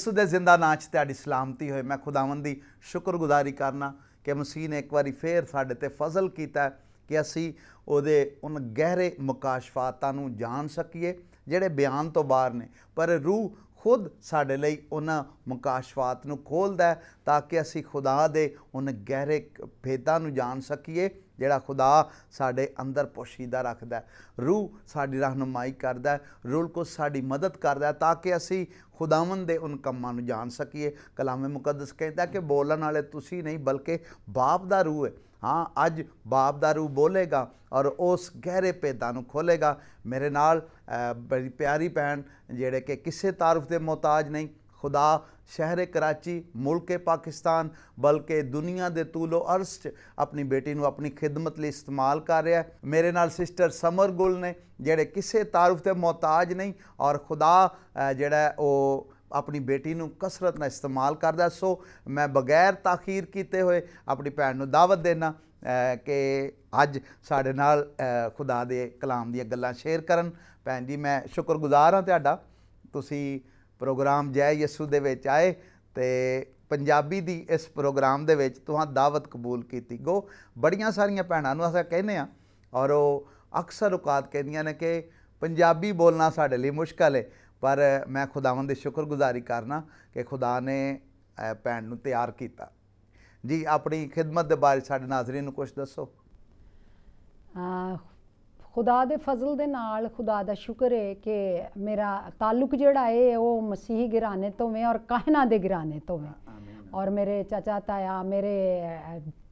ਯਿਸੂ ਦੇ ਜ਼ਿੰਦਾ ਨਾਚ 'ਚ ਤੁਹਾਡੀ ਸਲਾਮਤੀ ਹੋਏ ਮੈਂ ਖੁਦਾਵੰਦ ਦੀ ਸ਼ੁਕਰਗੁਜ਼ਾਰੀ ਕਰਨਾ ਕਿ ਮਸੀਹ ਨੇ ਇੱਕ ਵਾਰੀ ਫੇਰ ਸਾਡੇ ਤੇ ਫਜ਼ਲ ਕੀਤਾ ਕਿ ਅਸੀਂ ਉਹਦੇ ਉਹਨਾਂ ਗਹਿਰੇ ਮੁਕਾਸ਼ਫਾਤਾਂ ਨੂੰ ਜਾਣ ਸਕੀਏ ਜਿਹੜੇ ਬਿਆਨ ਤੋਂ ਬਾਹਰ ਨੇ ਪਰ ਰੂਹ ਖੁਦ ਸਾਡੇ ਲਈ ਉਹਨਾਂ ਮੁਕਾਸ਼ਫਾਤ ਨੂੰ ਖੋਲਦਾ ਤਾਂ ਕਿ ਅਸੀਂ ਖੁਦਾ ਦੇ ਉਹਨਾਂ ਗਹਿਰੇ ਭੇਦਾਂ ਨੂੰ ਜਾਣ ਸਕੀਏ ਜਿਹੜਾ ਖੁਦਾ ਸਾਡੇ ਅੰਦਰ ਪੋਸ਼ੀਦਾ ਰੱਖਦਾ ਰੂਹ ਸਾਡੀ ਰਹਿਨਮਾਈ ਕਰਦਾ ਰੂਲ ਕੋ ਸਾਡੀ ਮਦਦ ਕਰਦਾ ਤਾਂ ਕਿ ਅਸੀਂ ਖੁਦਾਵੰਦ ਦੇ ਉਨ ਕੰਮਾਂ ਨੂੰ ਜਾਣ ਸਕੀਏ ਕਲਾਮੇ ਮੁਕੱਦਸ ਕਹਿੰਦਾ ਕਿ ਬੋਲਣ ਵਾਲੇ ਤੁਸੀਂ ਨਹੀਂ ਬਲਕਿ ਬਾਪ ਦਾ ਰੂਹ ਹੈ ਹਾਂ ਅੱਜ ਬਾਪ ਦਾ ਰੂਹ ਬੋਲੇਗਾ ਔਰ ਉਸ ਗਹਿਰੇ ਪੇਦਾਂ ਨੂੰ ਖੋਲੇਗਾ ਮੇਰੇ ਨਾਲ ਬੜੀ ਪਿਆਰੀ ਭੈਣ ਜਿਹੜੇ ਕਿ ਕਿਸੇ ਤਾਰਫ ਦੇ ਮਹਤਾਜ ਨਹੀਂ ਖੁਦਾ ਸ਼ਹਿਰ ਕਰਾਚੀ ਮੁਲਕ ਪਾਕਿਸਤਾਨ ਬਲਕਿ ਦੁਨੀਆ ਦੇ ਤੂਲੋ ਅਰਸ਼ 'ਚ ਆਪਣੀ ਬੇਟੀ ਨੂੰ ਆਪਣੀ ਖਿਦਮਤ ਲਈ ਇਸਤੇਮਾਲ ਕਰ ਰਿਹਾ ਹੈ ਮੇਰੇ ਨਾਲ ਸਿਸਟਰ ਸਮਰ ਗੁਲ ਨੇ ਜਿਹੜੇ ਕਿਸੇ ਤਾਰੂਫ ਤੇ ਮੁਹਤਾਜ ਨਹੀਂ ਔਰ ਖੁਦਾ ਜਿਹੜਾ ਉਹ ਆਪਣੀ ਬੇਟੀ ਨੂੰ ਕਸਰਤ ਨਾਲ ਇਸਤੇਮਾਲ ਕਰਦਾ ਸੋ ਮੈਂ ਬਗੈਰ ਤਾਖੀਰ ਕੀਤੇ ਹੋਏ ਆਪਣੀ ਭੈਣ ਨੂੰ ਦਾਵਤ ਦੇਣਾ ਕਿ ਅੱਜ ਸਾਡੇ ਨਾਲ ਖੁਦਾ ਦੇ ਕਲਾਮ ਦੀਆਂ ਗੱਲਾਂ ਸ਼ੇਅਰ ਕਰਨ ਭੈਣ ਜੀ ਮੈਂ ਸ਼ੁਕਰਗੁਜ਼ਾਰ ਹਾਂ ਤੁਹਾਡਾ ਤੁਸੀਂ ਪ੍ਰੋਗਰਾਮ ਜੈ ਯਿਸੂ ਦੇ ਵਿੱਚ ਆਏ ਤੇ ਪੰਜਾਬੀ ਦੀ ਇਸ ਪ੍ਰੋਗਰਾਮ ਦੇ ਵਿੱਚ ਤੁਹਾਂ ਦਾਵਤ ਕਬੂਲ ਕੀਤੀ ਗੋ ਬੜੀਆਂ ਸਾਰੀਆਂ ਭੈਣਾਂ ਨੂੰ ਅਸਾਂ ਕਹਿੰਦੇ ਆ ਔਰ ਉਹ ਅਕਸਰ ਔਕਾਤ ਕਹਿੰਦੀਆਂ ਨੇ ਕਿ ਪੰਜਾਬੀ ਬੋਲਣਾ ਸਾਡੇ ਲਈ ਮੁਸ਼ਕਲ ਹੈ ਪਰ ਮੈਂ ਖੁਦਾਵੰਦ ਦੀ ਸ਼ੁਕਰਗੁਜ਼ਾਰੀ ਕਰਨਾ ਕਿ ਖੁਦਾ ਨੇ ਭੈਣ ਨੂੰ ਤਿਆਰ ਕੀਤਾ ਜੀ ਆਪਣੀ ਖਿਦਮਤ ਦੇ ਬਾਰੇ ਸਾਡੇ ਨਾਜ਼ਰੀਨ ਨੂੰ ਕੁਝ ਦੱਸੋ ਖੁਦਾ ਦੇ ਫਜ਼ਲ ਦੇ ਨਾਲ ਖੁਦਾ ਦਾ ਸ਼ੁਕਰ ਹੈ ਕਿ ਮੇਰਾ ਤਾਲੁਕ ਜਿਹੜਾ ਹੈ ਉਹ ਮਸੀਹੀ ਘਰਾਣੇ ਤੋਂ ਹੈ ਔਰ ਕਾਹਨਾ ਦੇ ਘਰਾਣੇ ਤੋਂ ਹੈ ਔਰ ਮੇਰੇ ਚਾਚਾ ਤਾਇਆ ਮੇਰੇ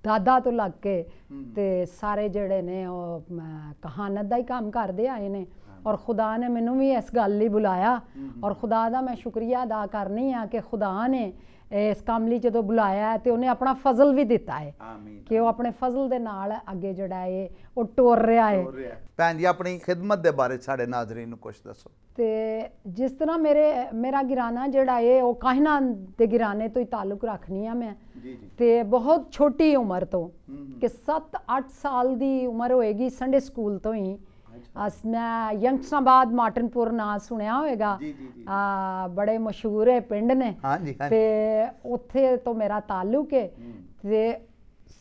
ਦਾਦਾ ਤੋਂ ਲੱਗ ਕੇ ਤੇ ਸਾਰੇ ਜਿਹੜੇ ਨੇ ਉਹ ਕਹਾਣਤ ਦਾ ਹੀ ਕੰਮ ਕਰਦੇ ਆਏ ਨੇ ਔਰ ਖੁਦਾ ਨੇ ਮੈਨੂੰ ਵੀ ਇਸ ਗੱਲ ਲਈ ਬੁਲਾਇਆ ਔਰ ਖੁਦਾ ਦਾ ਮੈਂ ਸ਼ੁਕਰੀਆ ਅਦਾ ਕਰਨੀ ਆ ਕਿ ਖੁਦਾ ਨੇ ਇਸ ਕੰਮ ਲਈ ਜਦੋਂ ਬੁਲਾਇਆ ਤੇ ਉਹਨੇ ਆਪਣਾ ਫਜ਼ਲ ਵੀ ਦਿੱਤਾ ਹੈ ਆਮੀਨ ਕਿ ਉਹ ਆਪਣੇ ਫਜ਼ਲ ਦੇ ਨਾਲ ਅੱਗੇ ਜਿਹੜਾ ਹੈ ਉਹ ਟੁਰ ਰਿਹਾ ਹੈ ਭੈਣ ਜੀ ਆਪਣੀ ਖਿਦਮਤ ਦੇ ਬਾਰੇ ਸਾਡੇ ਨਾਜ਼ਰੀਨ ਨੂੰ ਕੁਝ ਦੱਸੋ ਤੇ ਜਿਸ ਤਰ੍ਹਾਂ ਮੇਰੇ ਮੇਰਾ ਗਿਰਾਨਾ ਜਿਹੜਾ ਹੈ ਉਹ ਕਾਹਨਾ ਦੇ ਗਿਰਾਨੇ ਤੋਂ ਹੀ ਤਾਲੁਕ ਰੱਖਣੀ ਆ ਮੈਂ ਜੀ ਜੀ ਤੇ ਬਹੁਤ ਛੋਟੀ ਉਮਰ ਤੋਂ ਕਿ 7-8 ਸਾਲ ਦੀ ਉਮਰ ਹੋਏਗੀ ਸੰਡੇ ਸਕੂਲ ਤੋਂ ਹੀ ਅਸ ਮੈਂ ਯੰਗਸਾਬਾਦ ਮਾਰਟਨਪੁਰ ਨਾਂ ਸੁਣਿਆ ਹੋਵੇਗਾ ਆ ਬੜੇ ਮਸ਼ਹੂਰ ਹੈ ਪਿੰਡ ਨੇ ਹਾਂਜੀ ਤੇ ਉੱਥੇ ਤੋਂ ਮੇਰਾ ਤਾਲੁਕ ਹੈ ਤੇ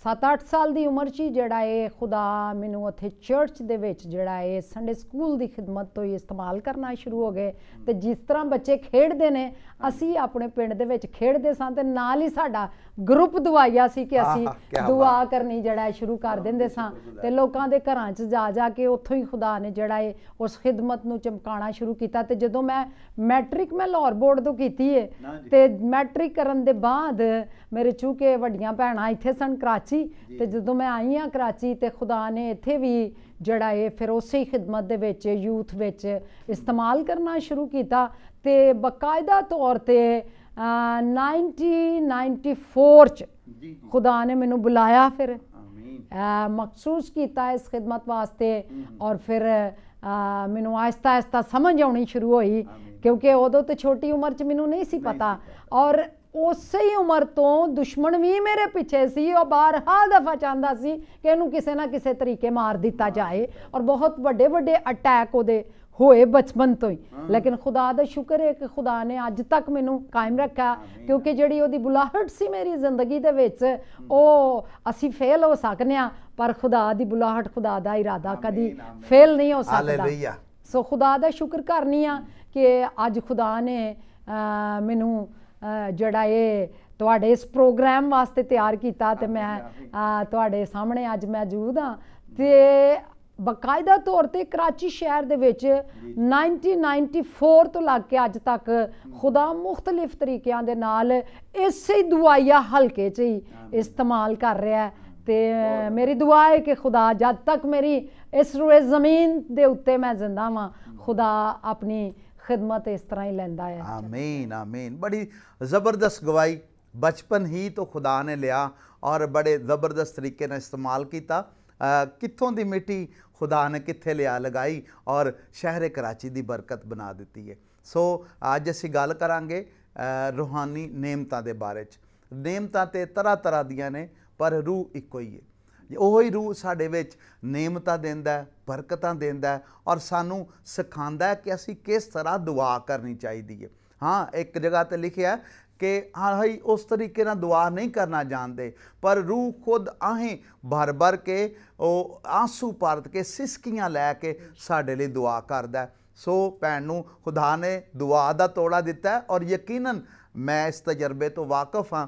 7-8 ਸਾਲ ਦੀ ਉਮਰ 'ਚ ਜਿਹੜਾ ਇਹ ਖੁਦਾ ਮੈਨੂੰ ਉੱਥੇ ਚਰਚ ਦੇ ਵਿੱਚ ਜਿਹੜਾ ਇਹ ਸੰਡੇ ਸਕੂਲ ਦੀ ਖਿਦਮਤ ਤੋਂ ਇਸਤੇਮਾਲ ਕਰਨਾ ਸ਼ੁਰੂ ਹੋ ਗਏ ਤੇ ਜਿਸ ਤਰ੍ਹਾਂ ਬੱਚੇ ਖੇਡਦੇ ਨੇ ਅਸੀਂ ਆਪਣੇ ਪਿੰਡ ਦੇ ਵਿੱਚ ਖੇਡਦੇ ਸਾਂ ਤੇ ਨਾਲ ਹੀ ਸਾਡਾ ਗਰੁੱਪ ਦੁਆਇਆ ਸੀ ਕਿ ਅਸੀਂ ਦੁਆ ਕਰਨੀ ਜਿਹੜਾ ਸ਼ੁਰੂ ਕਰ ਦਿੰਦੇ ਸਾਂ ਤੇ ਲੋਕਾਂ ਦੇ ਘਰਾਂ 'ਚ ਜਾ ਜਾ ਕੇ ਉੱਥੋਂ ਹੀ ਖੁਦਾ ਨੇ ਜਿਹੜਾ ਏ ਉਸ ਖਿਦਮਤ ਨੂੰ ਚਮਕਾਣਾ ਸ਼ੁਰੂ ਕੀਤਾ ਤੇ ਜਦੋਂ ਮੈਂ ਮੈਟ੍ਰਿਕ ਮੈਂ ਲਾਹੌਰ ਬੋਰਡ ਤੋਂ ਕੀਤੀ ਏ ਤੇ ਮੈਟ੍ਰਿਕ ਕਰਨ ਦੇ ਬਾਅਦ ਮੇਰੇ ਚੂਕੇ ਵੱਡੀਆਂ ਭੈਣਾਂ ਇੱਥੇ ਸਨ ਕਰਾਚੀ ਤੇ ਜਦੋਂ ਮੈਂ ਆਈ ਆ ਕਰਾਚੀ ਤੇ ਖੁਦਾ ਨੇ ਇੱਥੇ ਵੀ ਜਿਹੜਾ ਏ ਫਿਰ ਉਸੇ ਖਿਦਮਤ ਦੇ ਵਿੱਚ ਯੂਥ ਵਿੱਚ ਇਸਤੇਮਾਲ ਕਰਨਾ ਸ਼ੁਰੂ ਕੀਤਾ ਤੇ ਬਕਾਇਦਾ ਤੌਰ ਤੇ 1994 ਚ ਖੁਦਾ ਨੇ ਮੈਨੂੰ ਬੁਲਾਇਆ ਫਿਰ ਮਖਸੂਸ ਕੀਤਾ ਇਸ ਖidmat ਵਾਸਤੇ ਔਰ ਫਿਰ ਮੈਨੂੰ ਆਇਸਤਾ ਆਇਸਤਾ ਸਮਝ ਆਉਣੀ ਸ਼ੁਰੂ ਹੋਈ ਕਿਉਂਕਿ ਉਦੋਂ ਤੇ ਛੋਟੀ ਉਮਰ 'ਚ ਮੈਨੂੰ ਨਹੀਂ ਸੀ ਪਤਾ ਔਰ ਉਸੇ ਹੀ ਉਮਰ ਤੋਂ ਦੁਸ਼ਮਣ ਵੀ ਮੇਰੇ ਪਿੱਛੇ ਸੀ ਉਹ ਬਾਰਹਾ ਦਫਾ ਚਾਹੁੰਦਾ ਸੀ ਕਿ ਇਹਨੂੰ ਕਿਸੇ ਨਾ ਕਿਸੇ ਤਰੀਕੇ ਮਾਰ ਦਿੱਤਾ ਜਾਏ ਔਰ ਬਹੁਤ ਵੱਡੇ ਵੱਡੇ ਅਟੈਕ ਉਹਦੇ ਹੋਏ ਬਚਪਨ ਤੋਂ ਹੀ ਲੇਕਿਨ ਖੁਦਾ ਦਾ ਸ਼ੁਕਰ ਹੈ ਕਿ ਖੁਦਾ ਨੇ ਅੱਜ ਤੱਕ ਮੈਨੂੰ ਕਾਇਮ ਰੱਖਿਆ ਕਿਉਂਕਿ ਜਿਹੜੀ ਉਹਦੀ ਬੁਲਾਹਟ ਸੀ ਮੇਰੀ ਜ਼ਿੰਦਗੀ ਦੇ ਵਿੱਚ ਉਹ ਅਸੀਂ ਫੇਲ ਹੋ ਸਕਨੇ ਆ ਪਰ ਖੁਦਾ ਦੀ ਬੁਲਾਹਟ ਖੁਦਾ ਦਾ ਇਰਾਦਾ ਕਦੀ ਫੇਲ ਨਹੀਂ ਹੋ ਸਕਦਾ ਸੋ ਖੁਦਾ ਦਾ ਸ਼ੁਕਰ ਕਰਨੀ ਆ ਕਿ ਅੱਜ ਖੁਦਾ ਨੇ ਮੈਨੂੰ ਜਿਹੜਾ ਇਹ ਤੁਹਾਡੇ ਇਸ ਪ੍ਰੋਗਰਾਮ ਵਾਸਤੇ ਤਿਆਰ ਕੀਤਾ ਤੇ ਮੈਂ ਤੁਹਾਡੇ ਸਾਹਮਣੇ ਅੱਜ ਮੌਜੂਦ ਆ ਤੇ ਬਕਾਇਦਾ ਤੌਰ ਤੇ ਕਰਾਚੀ ਸ਼ਹਿਰ ਦੇ ਵਿੱਚ 1994 ਤੋਂ ਲੱਗ ਕੇ ਅੱਜ ਤੱਕ ਖੁਦਾ ਮੁxtਲਿਫ ਤਰੀਕਿਆਂ ਦੇ ਨਾਲ ਇਸੇ ਦੁਆਇਆ ਹਲਕੇ 'ਚ ਹੀ ਇਸਤੇਮਾਲ ਕਰ ਰਿਹਾ ਹੈ ਤੇ ਮੇਰੀ ਦੁਆ ਹੈ ਕਿ ਖੁਦਾ ਜਦ ਤੱਕ ਮੇਰੀ ਇਸ ਰੂਹ ਜ਼ਮੀਨ ਦੇ ਉੱਤੇ ਮੈਂ ਜ਼ਿੰਦਾ ਵਾਂ ਖੁਦਾ ਆਪਣੀ ਖਿਦਮਤ ਇਸ ਤਰ੍ਹਾਂ ਹੀ ਲੈਂਦਾ ਹੈ ਆਮੀਨ ਆਮੀਨ ਬੜੀ ਜ਼ਬਰਦਸਤ ਗਵਾਹੀ ਬਚਪਨ ਹੀ ਤੋਂ ਖੁਦਾ ਨੇ ਲਿਆ ਔਰ ਬੜੇ ਜ਼ਬਰਦਸਤ ਤਰੀਕੇ ਨਾਲ ਇਸਤੇਮਾਲ ਕੀਤਾ ਕਿੱਥੋਂ ਦੀ ਮਿੱਟੀ ਖੁਦਾ ਨੇ ਕਿੱਥੇ ਲਿਆ ਲਗਾਈ ਔਰ ਸ਼ਹਿਰ ਕਰਾਚੀ ਦੀ ਬਰਕਤ ਬਣਾ ਦਿੱਤੀ ਹੈ ਸੋ ਅੱਜ ਅਸੀਂ ਗੱਲ ਕਰਾਂਗੇ ਰੂਹਾਨੀ ਨੇਮਤਾਂ ਦੇ ਬਾਰੇ ਚ ਨੇਮਤਾਂ ਤੇ ਤਰ੍ਹਾਂ ਤਰ੍ਹਾਂ ਦੀਆਂ ਨੇ ਪਰ ਰੂਹ ਇੱਕੋ ਹੀ ਹੈ ਉਹ ਹੀ ਰੂਹ ਸਾਡੇ ਵਿੱਚ ਨੇਮਤਾਂ ਦਿੰਦਾ ਬਰਕਤਾਂ ਦਿੰਦਾ ਔਰ ਸਾਨੂੰ ਸਿਖਾਉਂਦਾ ਕਿ ਅਸੀਂ ਕਿਸ ਤਰ੍ਹਾਂ ਦੁਆ ਕਰਨੀ ਚਾਹੀਦੀ ਹੈ ਹਾਂ ਇੱਕ ਜਗ੍ਹਾ ਤੇ ਲਿਖਿਆ ਕਿ ਹਾਂ ਹਈ ਉਸ ਤਰੀਕੇ ਨਾਲ ਦੁਆ ਨਹੀਂ ਕਰਨਾ ਜਾਣਦੇ ਪਰ ਰੂਹ ਖੁਦ ਆਹੇ ਭਰ ਭਰ ਕੇ ਉਹ ਆਂਸੂ ਪਰਤ ਕੇ ਸਿਸਕੀਆਂ ਲੈ ਕੇ ਸਾਡੇ ਲਈ ਦੁਆ ਕਰਦਾ ਸੋ ਭੈਣ ਨੂੰ ਖੁਦਾ ਨੇ ਦੁਆ ਦਾ ਤੋੜਾ ਦਿੱਤਾ ਔਰ ਯਕੀਨਨ ਮੈਂ ਇਸ ਤਜਰਬੇ ਤੋਂ ਵਾਕਿਫ ਹਾਂ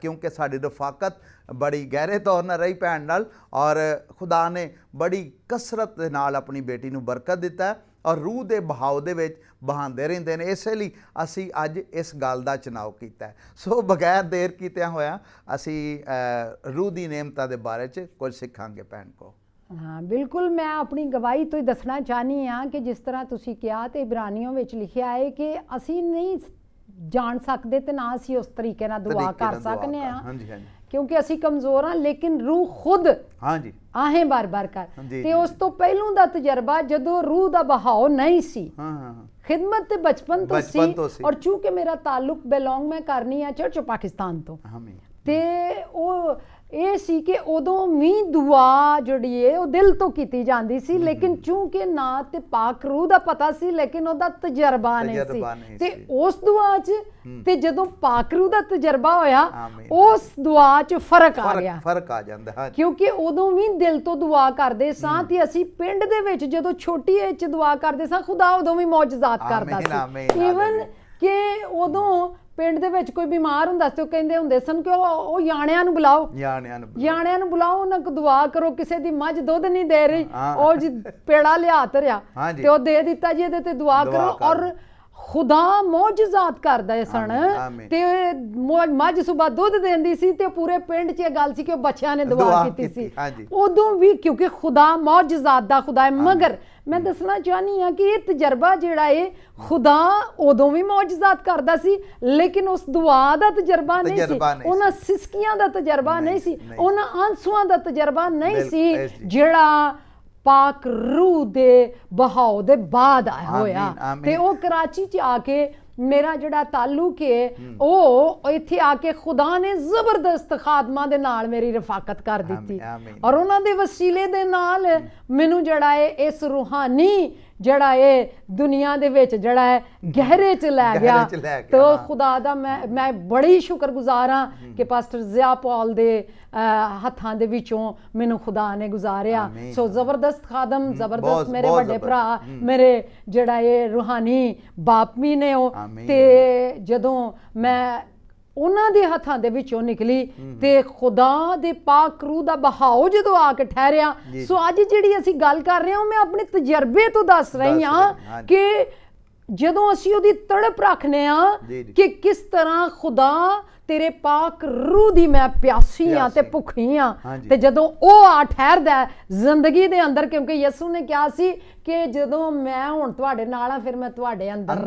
ਕਿਉਂਕਿ ਸਾਡੀ ਰਫਾਕਤ ਬੜੀ ਗਹਿਰੇ ਤੌਰ ਨਾਲ ਰਹੀ ਭੈਣ ਨਾਲ ਔਰ ਖੁਦਾ ਨੇ ਬੜੀ ਕਸਰਤ ਦੇ ਨਾਲ ਆਪਣੀ ਬੇਟੀ ਨੂੰ ਬਰਕਤ ਦਿੱਤਾ ਔਰ ਰੂਹ ਦੇ ਬਹਾਵ ਦੇ ਵਿੱਚ ਬਹਾਉਂਦੇ ਰਹਿੰਦੇ ਨੇ ਇਸੇ ਲਈ ਅਸੀਂ ਅੱਜ ਇਸ ਗੱਲ ਦਾ ਚਨਾਉ ਕੀਤਾ ਸੋ ਬਗੈਰ ਦੇਰ ਕੀਤਿਆਂ ਹੋਇਆ ਅਸੀਂ ਰੂਹ ਦੀ ਨੇਮਤਾ ਦੇ ਬਾਰੇ 'ਚ ਕੁਝ ਸਿੱਖਾਂਗੇ ਭੈਣ ਕੋ ਹਾਂ ਬਿਲਕੁਲ ਮੈਂ ਆਪਣੀ ਗਵਾਹੀ ਤੋਂ ਹੀ ਦੱਸਣਾ ਚਾਹਨੀ ਆ ਕਿ ਜਿਸ ਤਰ੍ਹਾਂ ਤੁਸੀਂ ਕਿਹਾ ਤੇ ਇਬਰਾਨੀਆਂ ਵਿੱਚ ਲਿਖਿਆ ਹੈ ਕਿ ਅਸੀਂ ਨਹੀਂ ਜਾਣ ਸਕਦੇ ਤੇ ਨਾ ਅਸੀਂ ਉਸ ਤਰੀਕੇ ਨਾਲ ਦੁਆ ਕਰ ਸਕਨੇ ਆ ਕਿਉਂਕਿ ਅਸੀਂ ਕਮਜ਼ੋਰ ਆ ਲੇਕਿਨ ਰੂਹ ਖੁਦ ਹਾਂਜੀ آ اس پہلو دجربا جدو روح کا بہاؤ نہیں سی خدمت بچپن تھی اور چونکہ میرا تعلق بلونگ میں کرنی چڑھ چاقستان تم ਇਹ ਸੀ ਕਿ ਉਦੋਂ ਵੀ ਦੁਆ ਜਿਹੜੀ ਏ ਉਹ ਦਿਲ ਤੋਂ ਕੀਤੀ ਜਾਂਦੀ ਸੀ ਲੇਕਿਨ ਚੂੰਕਿ ਨਾ ਤੇ ਪਾਕ ਰੂਹ ਦਾ ਪਤਾ ਸੀ ਲੇਕਿਨ ਉਹਦਾ ਤਜਰਬਾ ਨਹੀਂ ਸੀ ਤੇ ਉਸ ਦੁਆ 'ਚ ਤੇ ਜਦੋਂ ਪਾਕ ਰੂਹ ਦਾ ਤਜਰਬਾ ਹੋਇਆ ਉਸ ਦੁਆ 'ਚ ਫਰਕ ਆ ਗਿਆ ਫਰਕ ਆ ਜਾਂਦਾ ਹਾਂ ਕਿਉਂਕਿ ਉਦੋਂ ਵੀ ਦਿਲ ਤੋਂ ਦੁਆ ਕਰਦੇ ਸਾਂ ਤੇ ਅਸੀਂ ਪਿੰਡ ਦੇ ਵਿੱਚ ਜਦੋਂ ਛੋਟੀ ਏ 'ਚ ਦੁਆ ਕਰਦੇ ਸਾਂ ਖੁਦਾ ਉਦੋਂ ਵੀ ਮੌਜੂਜ਼ਾਤ ਕਰਦਾ ਸੀ ਇਵਨ ਕਿ ਉਦੋਂ ਪਿੰਡ ਦੇ ਵਿੱਚ ਕੋਈ ਬਿਮਾਰ ਹੁੰਦਾ ਸੀ ਉਹ ਕਹਿੰਦੇ ਹੁੰਦੇ ਸਨ ਕਿ ਉਹ ਯਾਣਿਆਂ ਨੂੰ ਬੁਲਾਓ ਯਾਣਿਆਂ ਨੂੰ ਯਾਣਿਆਂ ਨੂੰ ਬੁਲਾਓ ਉਹਨਾਂ ਕੋ ਦੁਆ ਕਰੋ ਕਿਸੇ ਦੀ ਮੱਝ ਦੁੱਧ ਨਹੀਂ ਦੇ ਰਹੀ ਉਹ ਜੀ ਪੇੜਾ ਲਿਆ ਤਰਿਆ ਤੇ ਉਹ ਦੇ ਦਿੱਤਾ ਜੀ ਇਹਦੇ ਤੇ ਦੁਆ ਕਰੋ ਔਰ ਖੁਦਾ ਮੌਜੂਜ਼ਾਤ ਕਰਦਾ ਹੈ ਸਣ ਤੇ ਮੱਝ ਸਵੇਰ ਦੁੱਧ ਦਿੰਦੀ ਸੀ ਤੇ ਪੂਰੇ ਪਿੰਡ 'ਚ ਇਹ ਗੱਲ ਸੀ ਕਿ ਉਹ ਬੱਚਿਆਂ ਨੇ ਦੁਆ ਕੀਤੀ ਸੀ ਉਦੋਂ ਵੀ ਕਿਉਂਕਿ ਖੁਦਾ ਮੌਜੂਜ਼ਾਤ ਦਾ ਖੁਦਾ ਹੈ ਮਗਰ ਮੈਂ ਦੱਸਣਾ ਚਾਹਨੀ ਆ ਕਿ ਇਹ ਤਜਰਬਾ ਜਿਹੜਾ ਏ ਖੁਦਾ ਉਦੋਂ ਵੀ ਮੌਜੂਜ਼ਾਤ ਕਰਦਾ ਸੀ ਲੇਕਿਨ ਉਸ ਦੁਆ ਦਾ ਤਜਰਬਾ ਨਹੀਂ ਸੀ ਉਹਨਾਂ ਸਿਸਕੀਆਂ ਦਾ ਤਜਰਬਾ ਨਹੀਂ ਸੀ ਉਹਨਾਂ ਅੰਸੂਆਂ ਦਾ ਤਜਰਬਾ ਨਹੀਂ ਸੀ ਜਿਹੜਾ ਪਾਕ ਰੂਹ ਦੇ ਬਹਾਉ ਦੇ ਬਾਅਦ ਆਇਆ ਹੋਇਆ ਤੇ ਉਹ ਕਰਾਚੀ 'ਚ ਆ ਕੇ ਮੇਰਾ ਜਿਹੜਾ ਤਾਲੁਕ ਹੈ ਉਹ ਇੱਥੇ ਆ ਕੇ ਖੁਦਾ ਨੇ ਜ਼ਬਰਦਸਤ ਖਾਦਮਾਂ ਦੇ ਨਾਲ ਮੇਰੀ ਰਫਾਕਤ ਕਰ ਦਿੱਤੀ ਔਰ ਉਹਨਾਂ ਦੇ ਵਸੀਲੇ ਦੇ ਨਾਲ ਮੈਨੂੰ ਜਿਹੜਾ ਹੈ ਇਸ ਰੂਹਾਨੀ ਜਿਹੜਾ ਇਹ ਦੁਨੀਆ ਦੇ ਵਿੱਚ ਜਿਹੜਾ ਹੈ ਗਹਿਰੇ ਚ ਲੈ ਗਿਆ ਤੋ ਖੁਦਾ ਦਾ ਮੈਂ ਮੈਂ ਬੜੀ ਸ਼ੁਕਰਗੁਜ਼ਾਰ ਹਾਂ ਕਿ ਪਾਸਟਰ ਜ਼ਿਆ ਪਾਲ ਦੇ ਹੱਥਾਂ ਦੇ ਵਿੱਚੋਂ ਮੈਨੂੰ ਖੁਦਾ ਨੇ ਗੁਜ਼ਾਰਿਆ ਸੋ ਜ਼ਬਰਦਸਤ ਖਾਦਮ ਜ਼ਬਰਦਸਤ ਮੇਰੇ ਵੱਡੇ ਭਰਾ ਮੇਰੇ ਜਿਹੜਾ ਇਹ ਰੂਹਾਨੀ ਬਾਪਮੀ ਨੇ ਉਹ ਤੇ ਜਦੋਂ ਮੈਂ ਉਹਨਾਂ ਦੇ ਹੱਥਾਂ ਦੇ ਵਿੱਚੋਂ ਨਿਕਲੀ ਤੇ ਖੁਦਾ ਦੇ ਪਾਕ ਰੂਹ ਦਾ ਬਹਾਓ ਜਦੋਂ ਆ ਕੇ ਠਹਿਰਿਆ ਸੋ ਅੱਜ ਜਿਹੜੀ ਅਸੀਂ ਗੱਲ ਕਰ ਰਹੇ ਹਾਂ ਮੈਂ ਆਪਣੇ ਤਜਰਬੇ ਤੋਂ ਦੱਸ ਰਹੀ ਹਾਂ ਕਿ ਜਦੋਂ ਅਸੀਂ ਉਹਦੀ ਤੜਪ ਰੱਖਨੇ ਆ ਕਿ ਕਿਸ ਤਰ੍ਹਾਂ ਖੁਦਾ ਤੇਰੇ ਪਾਕ ਰੂਹ ਦੀ ਮੈਂ ਪਿਆਸੀ ਆ ਤੇ ਭੁੱਖੀ ਆ ਤੇ ਜਦੋਂ ਉਹ ਆ ਠਹਿਰਦਾ ਜ਼ਿੰਦਗੀ ਦੇ ਅੰਦਰ ਕਿਉਂਕਿ ਯਿਸੂ ਨੇ ਕਿਹਾ ਸੀ ਕਿ ਜਦੋਂ ਮੈਂ ਹੁਣ ਤੁਹਾਡੇ ਨਾਲ ਆ ਫਿਰ ਮੈਂ ਤੁਹਾਡੇ ਅੰਦਰ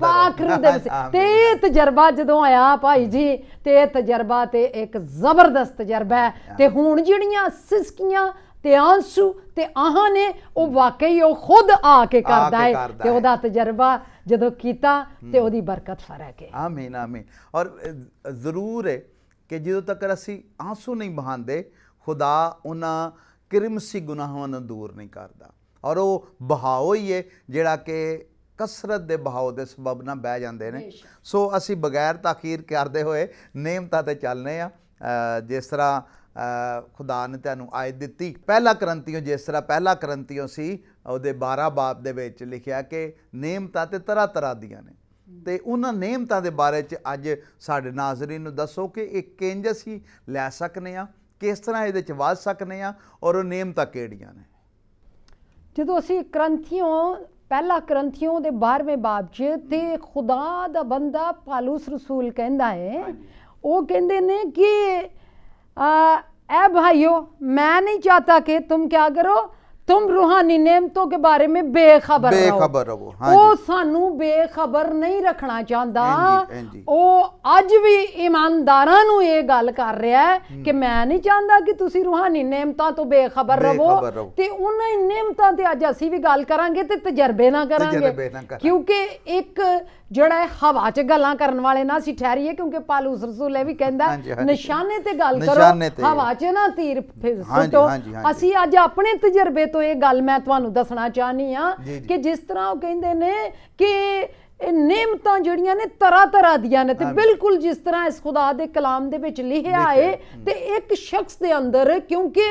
ਪਾਕ ਰੂਹ ਦੇ ਤੇ ਤਜਰਬਾ ਜਦੋਂ ਆਇਆ ਭਾਈ ਜੀ ਤੇ ਤਜਰਬਾ ਤੇ ਇੱਕ ਜ਼ਬਰਦਸਤ ਤਜਰਬਾ ਹੈ ਤੇ ਹੁਣ ਜਿਹੜੀਆਂ ਸਿਸਕੀਆਂ ਤੇ ਆਂਸੂ ਤੇ ਆਹਾਂ ਨੇ ਉਹ ਵਾਕਈ ਉਹ ਖੁਦ ਆ ਕੇ ਕਰਦਾ ਹੈ ਤੇ ਉਹਦਾ ਤਜਰਬਾ ਜਦੋਂ ਕੀਤਾ ਤੇ ਉਹਦੀ ਬਰਕਤ ਫਰਕ ਹੈ ਆਮੀਨ ਆਮੀਨ ਔਰ ਜ਼ਰੂਰ ਹੈ ਕਿ ਜਦੋਂ ਤੱਕ ਅਸੀਂ ਆਂਸੂ ਨਹੀਂ ਬਹਾਉਂਦੇ ਖੁਦਾ ਉਹਨਾਂ ਕਿਰਮਸੀ ਗੁਨਾਹਾਂ ਨੂੰ ਦੂਰ ਨਹੀਂ ਕਰਦਾ ਔਰ ਉਹ ਬਹਾਉ ਹੀ ਹੈ ਜਿਹੜਾ ਕਿ ਕਸਰਤ ਦੇ ਬਹਾਉ ਦੇ ਸਬਬ ਨਾਲ ਬਹਿ ਜਾਂਦੇ ਨੇ ਸੋ ਅਸੀਂ ਬਗੈਰ ਤਾਖੀਰ ਕਰਦੇ ਹੋਏ ਨੇਮਤਾ ਤੇ ਚੱਲਨੇ ਆ ਜਿਸ ਤਰ੍ਹਾਂ ਖੁਦਾ ਨੇ ਤੁਹਾਨੂੰ ਆਇਤ ਦਿੱਤੀ ਪਹਿਲਾ ਕਰੰਤੀਓ ਜਿਸ ਤਰ੍ਹਾਂ ਪਹਿਲਾ ਕਰੰਤੀਓ ਸੀ ਉਹਦੇ 12 ਬਾਪ ਦੇ ਵਿੱਚ ਲਿਖਿਆ ਕਿ ਨੇਮਤਾ ਤੇ ਤਰ੍ਹਾਂ ਤਰ੍ਹਾਂ ਦੀਆਂ ਨੇ ਤੇ ਉਹਨਾਂ ਨੇਮਤਾ ਦੇ ਬਾਰੇ ਚ ਅੱਜ ਸਾਡੇ ਨਾਜ਼ਰੀਨ ਨੂੰ ਦੱਸੋ ਕਿ ਇਹ ਕਿੰਜ ਅਸੀਂ ਲੈ ਸਕਨੇ ਆ ਕਿਸ ਤਰ੍ਹਾਂ ਇਹਦੇ ਚ ਵਾਧ ਸਕਨੇ ਆ ਔਰ ਉਹ ਨੇਮਤਾ ਕਿਹੜੀਆਂ ਨੇ ਜਦੋਂ ਅਸੀਂ ਕਰੰਥੀਓ ਪਹਿਲਾ ਕਰੰਥੀਓ ਦੇ 12ਵੇਂ ਬਾਬ 'ਚ ਤੇ ਖੁਦਾ ਦਾ ਬੰਦਾ ਪਾਲੂਸ ਰਸੂਲ ਕਹਿੰਦਾ ਹੈ ਉਹ ਕਹਿੰਦੇ ਨੇ ਕਿ ए भाइयों मैं नहीं चाहता कि तुम क्या करो ਤੁਮ ਰੂਹਾਨੀ ਨਿਯਮਤੋਂ ਕੇ ਬਾਰੇ ਮੇ ਬੇਖਬਰ ਰਹੋ ਬੇਖਬਰ ਰਹੋ ਹਾਂਜੀ ਉਹ ਸਾਨੂੰ ਬੇਖਬਰ ਨਹੀਂ ਰੱਖਣਾ ਚਾਹੁੰਦਾ ਉਹ ਅੱਜ ਵੀ ਇਮਾਨਦਾਰਾਂ ਨੂੰ ਇਹ ਗੱਲ ਕਰ ਰਿਹਾ ਹੈ ਕਿ ਮੈਂ ਨਹੀਂ ਚਾਹੁੰਦਾ ਕਿ ਤੁਸੀਂ ਰੂਹਾਨੀ ਨਿਯਮਤਾਂ ਤੋਂ ਬੇਖਬਰ ਰਹੋ ਤੇ ਉਹਨਾਂ ਨਿਯਮਤਾਂ ਤੇ ਅੱਜ ਅਸੀਂ ਵੀ ਗੱਲ ਕਰਾਂਗੇ ਤੇ ਤਜਰਬੇ ਨਾ ਕਰਾਂਗੇ ਕਿਉਂਕਿ ਇੱਕ ਜਿਹੜਾ ਹਵਾ 'ਚ ਗੱਲਾਂ ਕਰਨ ਵਾਲੇ ਨਾਲ ਅਸੀਂ ਠਹਿਰੀਏ ਕਿਉਂਕਿ ਪਾਲੂ ਰਸੂਲ ਇਹ ਵੀ ਕਹਿੰਦਾ ਨਿਸ਼ਾਨੇ ਤੇ ਗੱਲ ਕਰੋ ਹਵਾ 'ਚ ਨਾ ਤੀਰ ਸੁੱਟੋ ਅਸੀਂ ਅੱਜ ਆਪਣੇ ਤਜਰਬੇ ਤੋਂ ਇਹ ਗੱਲ ਮੈਂ ਤੁਹਾਨੂੰ ਦੱਸਣਾ ਚਾਹਨੀ ਆ ਕਿ ਜਿਸ ਤਰ੍ਹਾਂ ਉਹ ਕਹਿੰਦੇ ਨੇ ਕਿ ਇਹ ਨਿਮਤਾਂ ਜਿਹੜੀਆਂ ਨੇ ਤਰ੍ਹਾਂ ਤਰ੍ਹਾਂ ਦੀਆਂ ਨੇ ਤੇ ਬਿਲਕੁਲ ਜਿਸ ਤਰ੍ਹਾਂ ਇਸ ਖੁਦਾ ਦੇ ਕਲਾਮ ਦੇ ਵਿੱਚ ਲਿਖਿਆ ਏ ਤੇ ਇੱਕ ਸ਼ਖਸ ਦੇ ਅੰਦਰ ਕਿਉਂਕਿ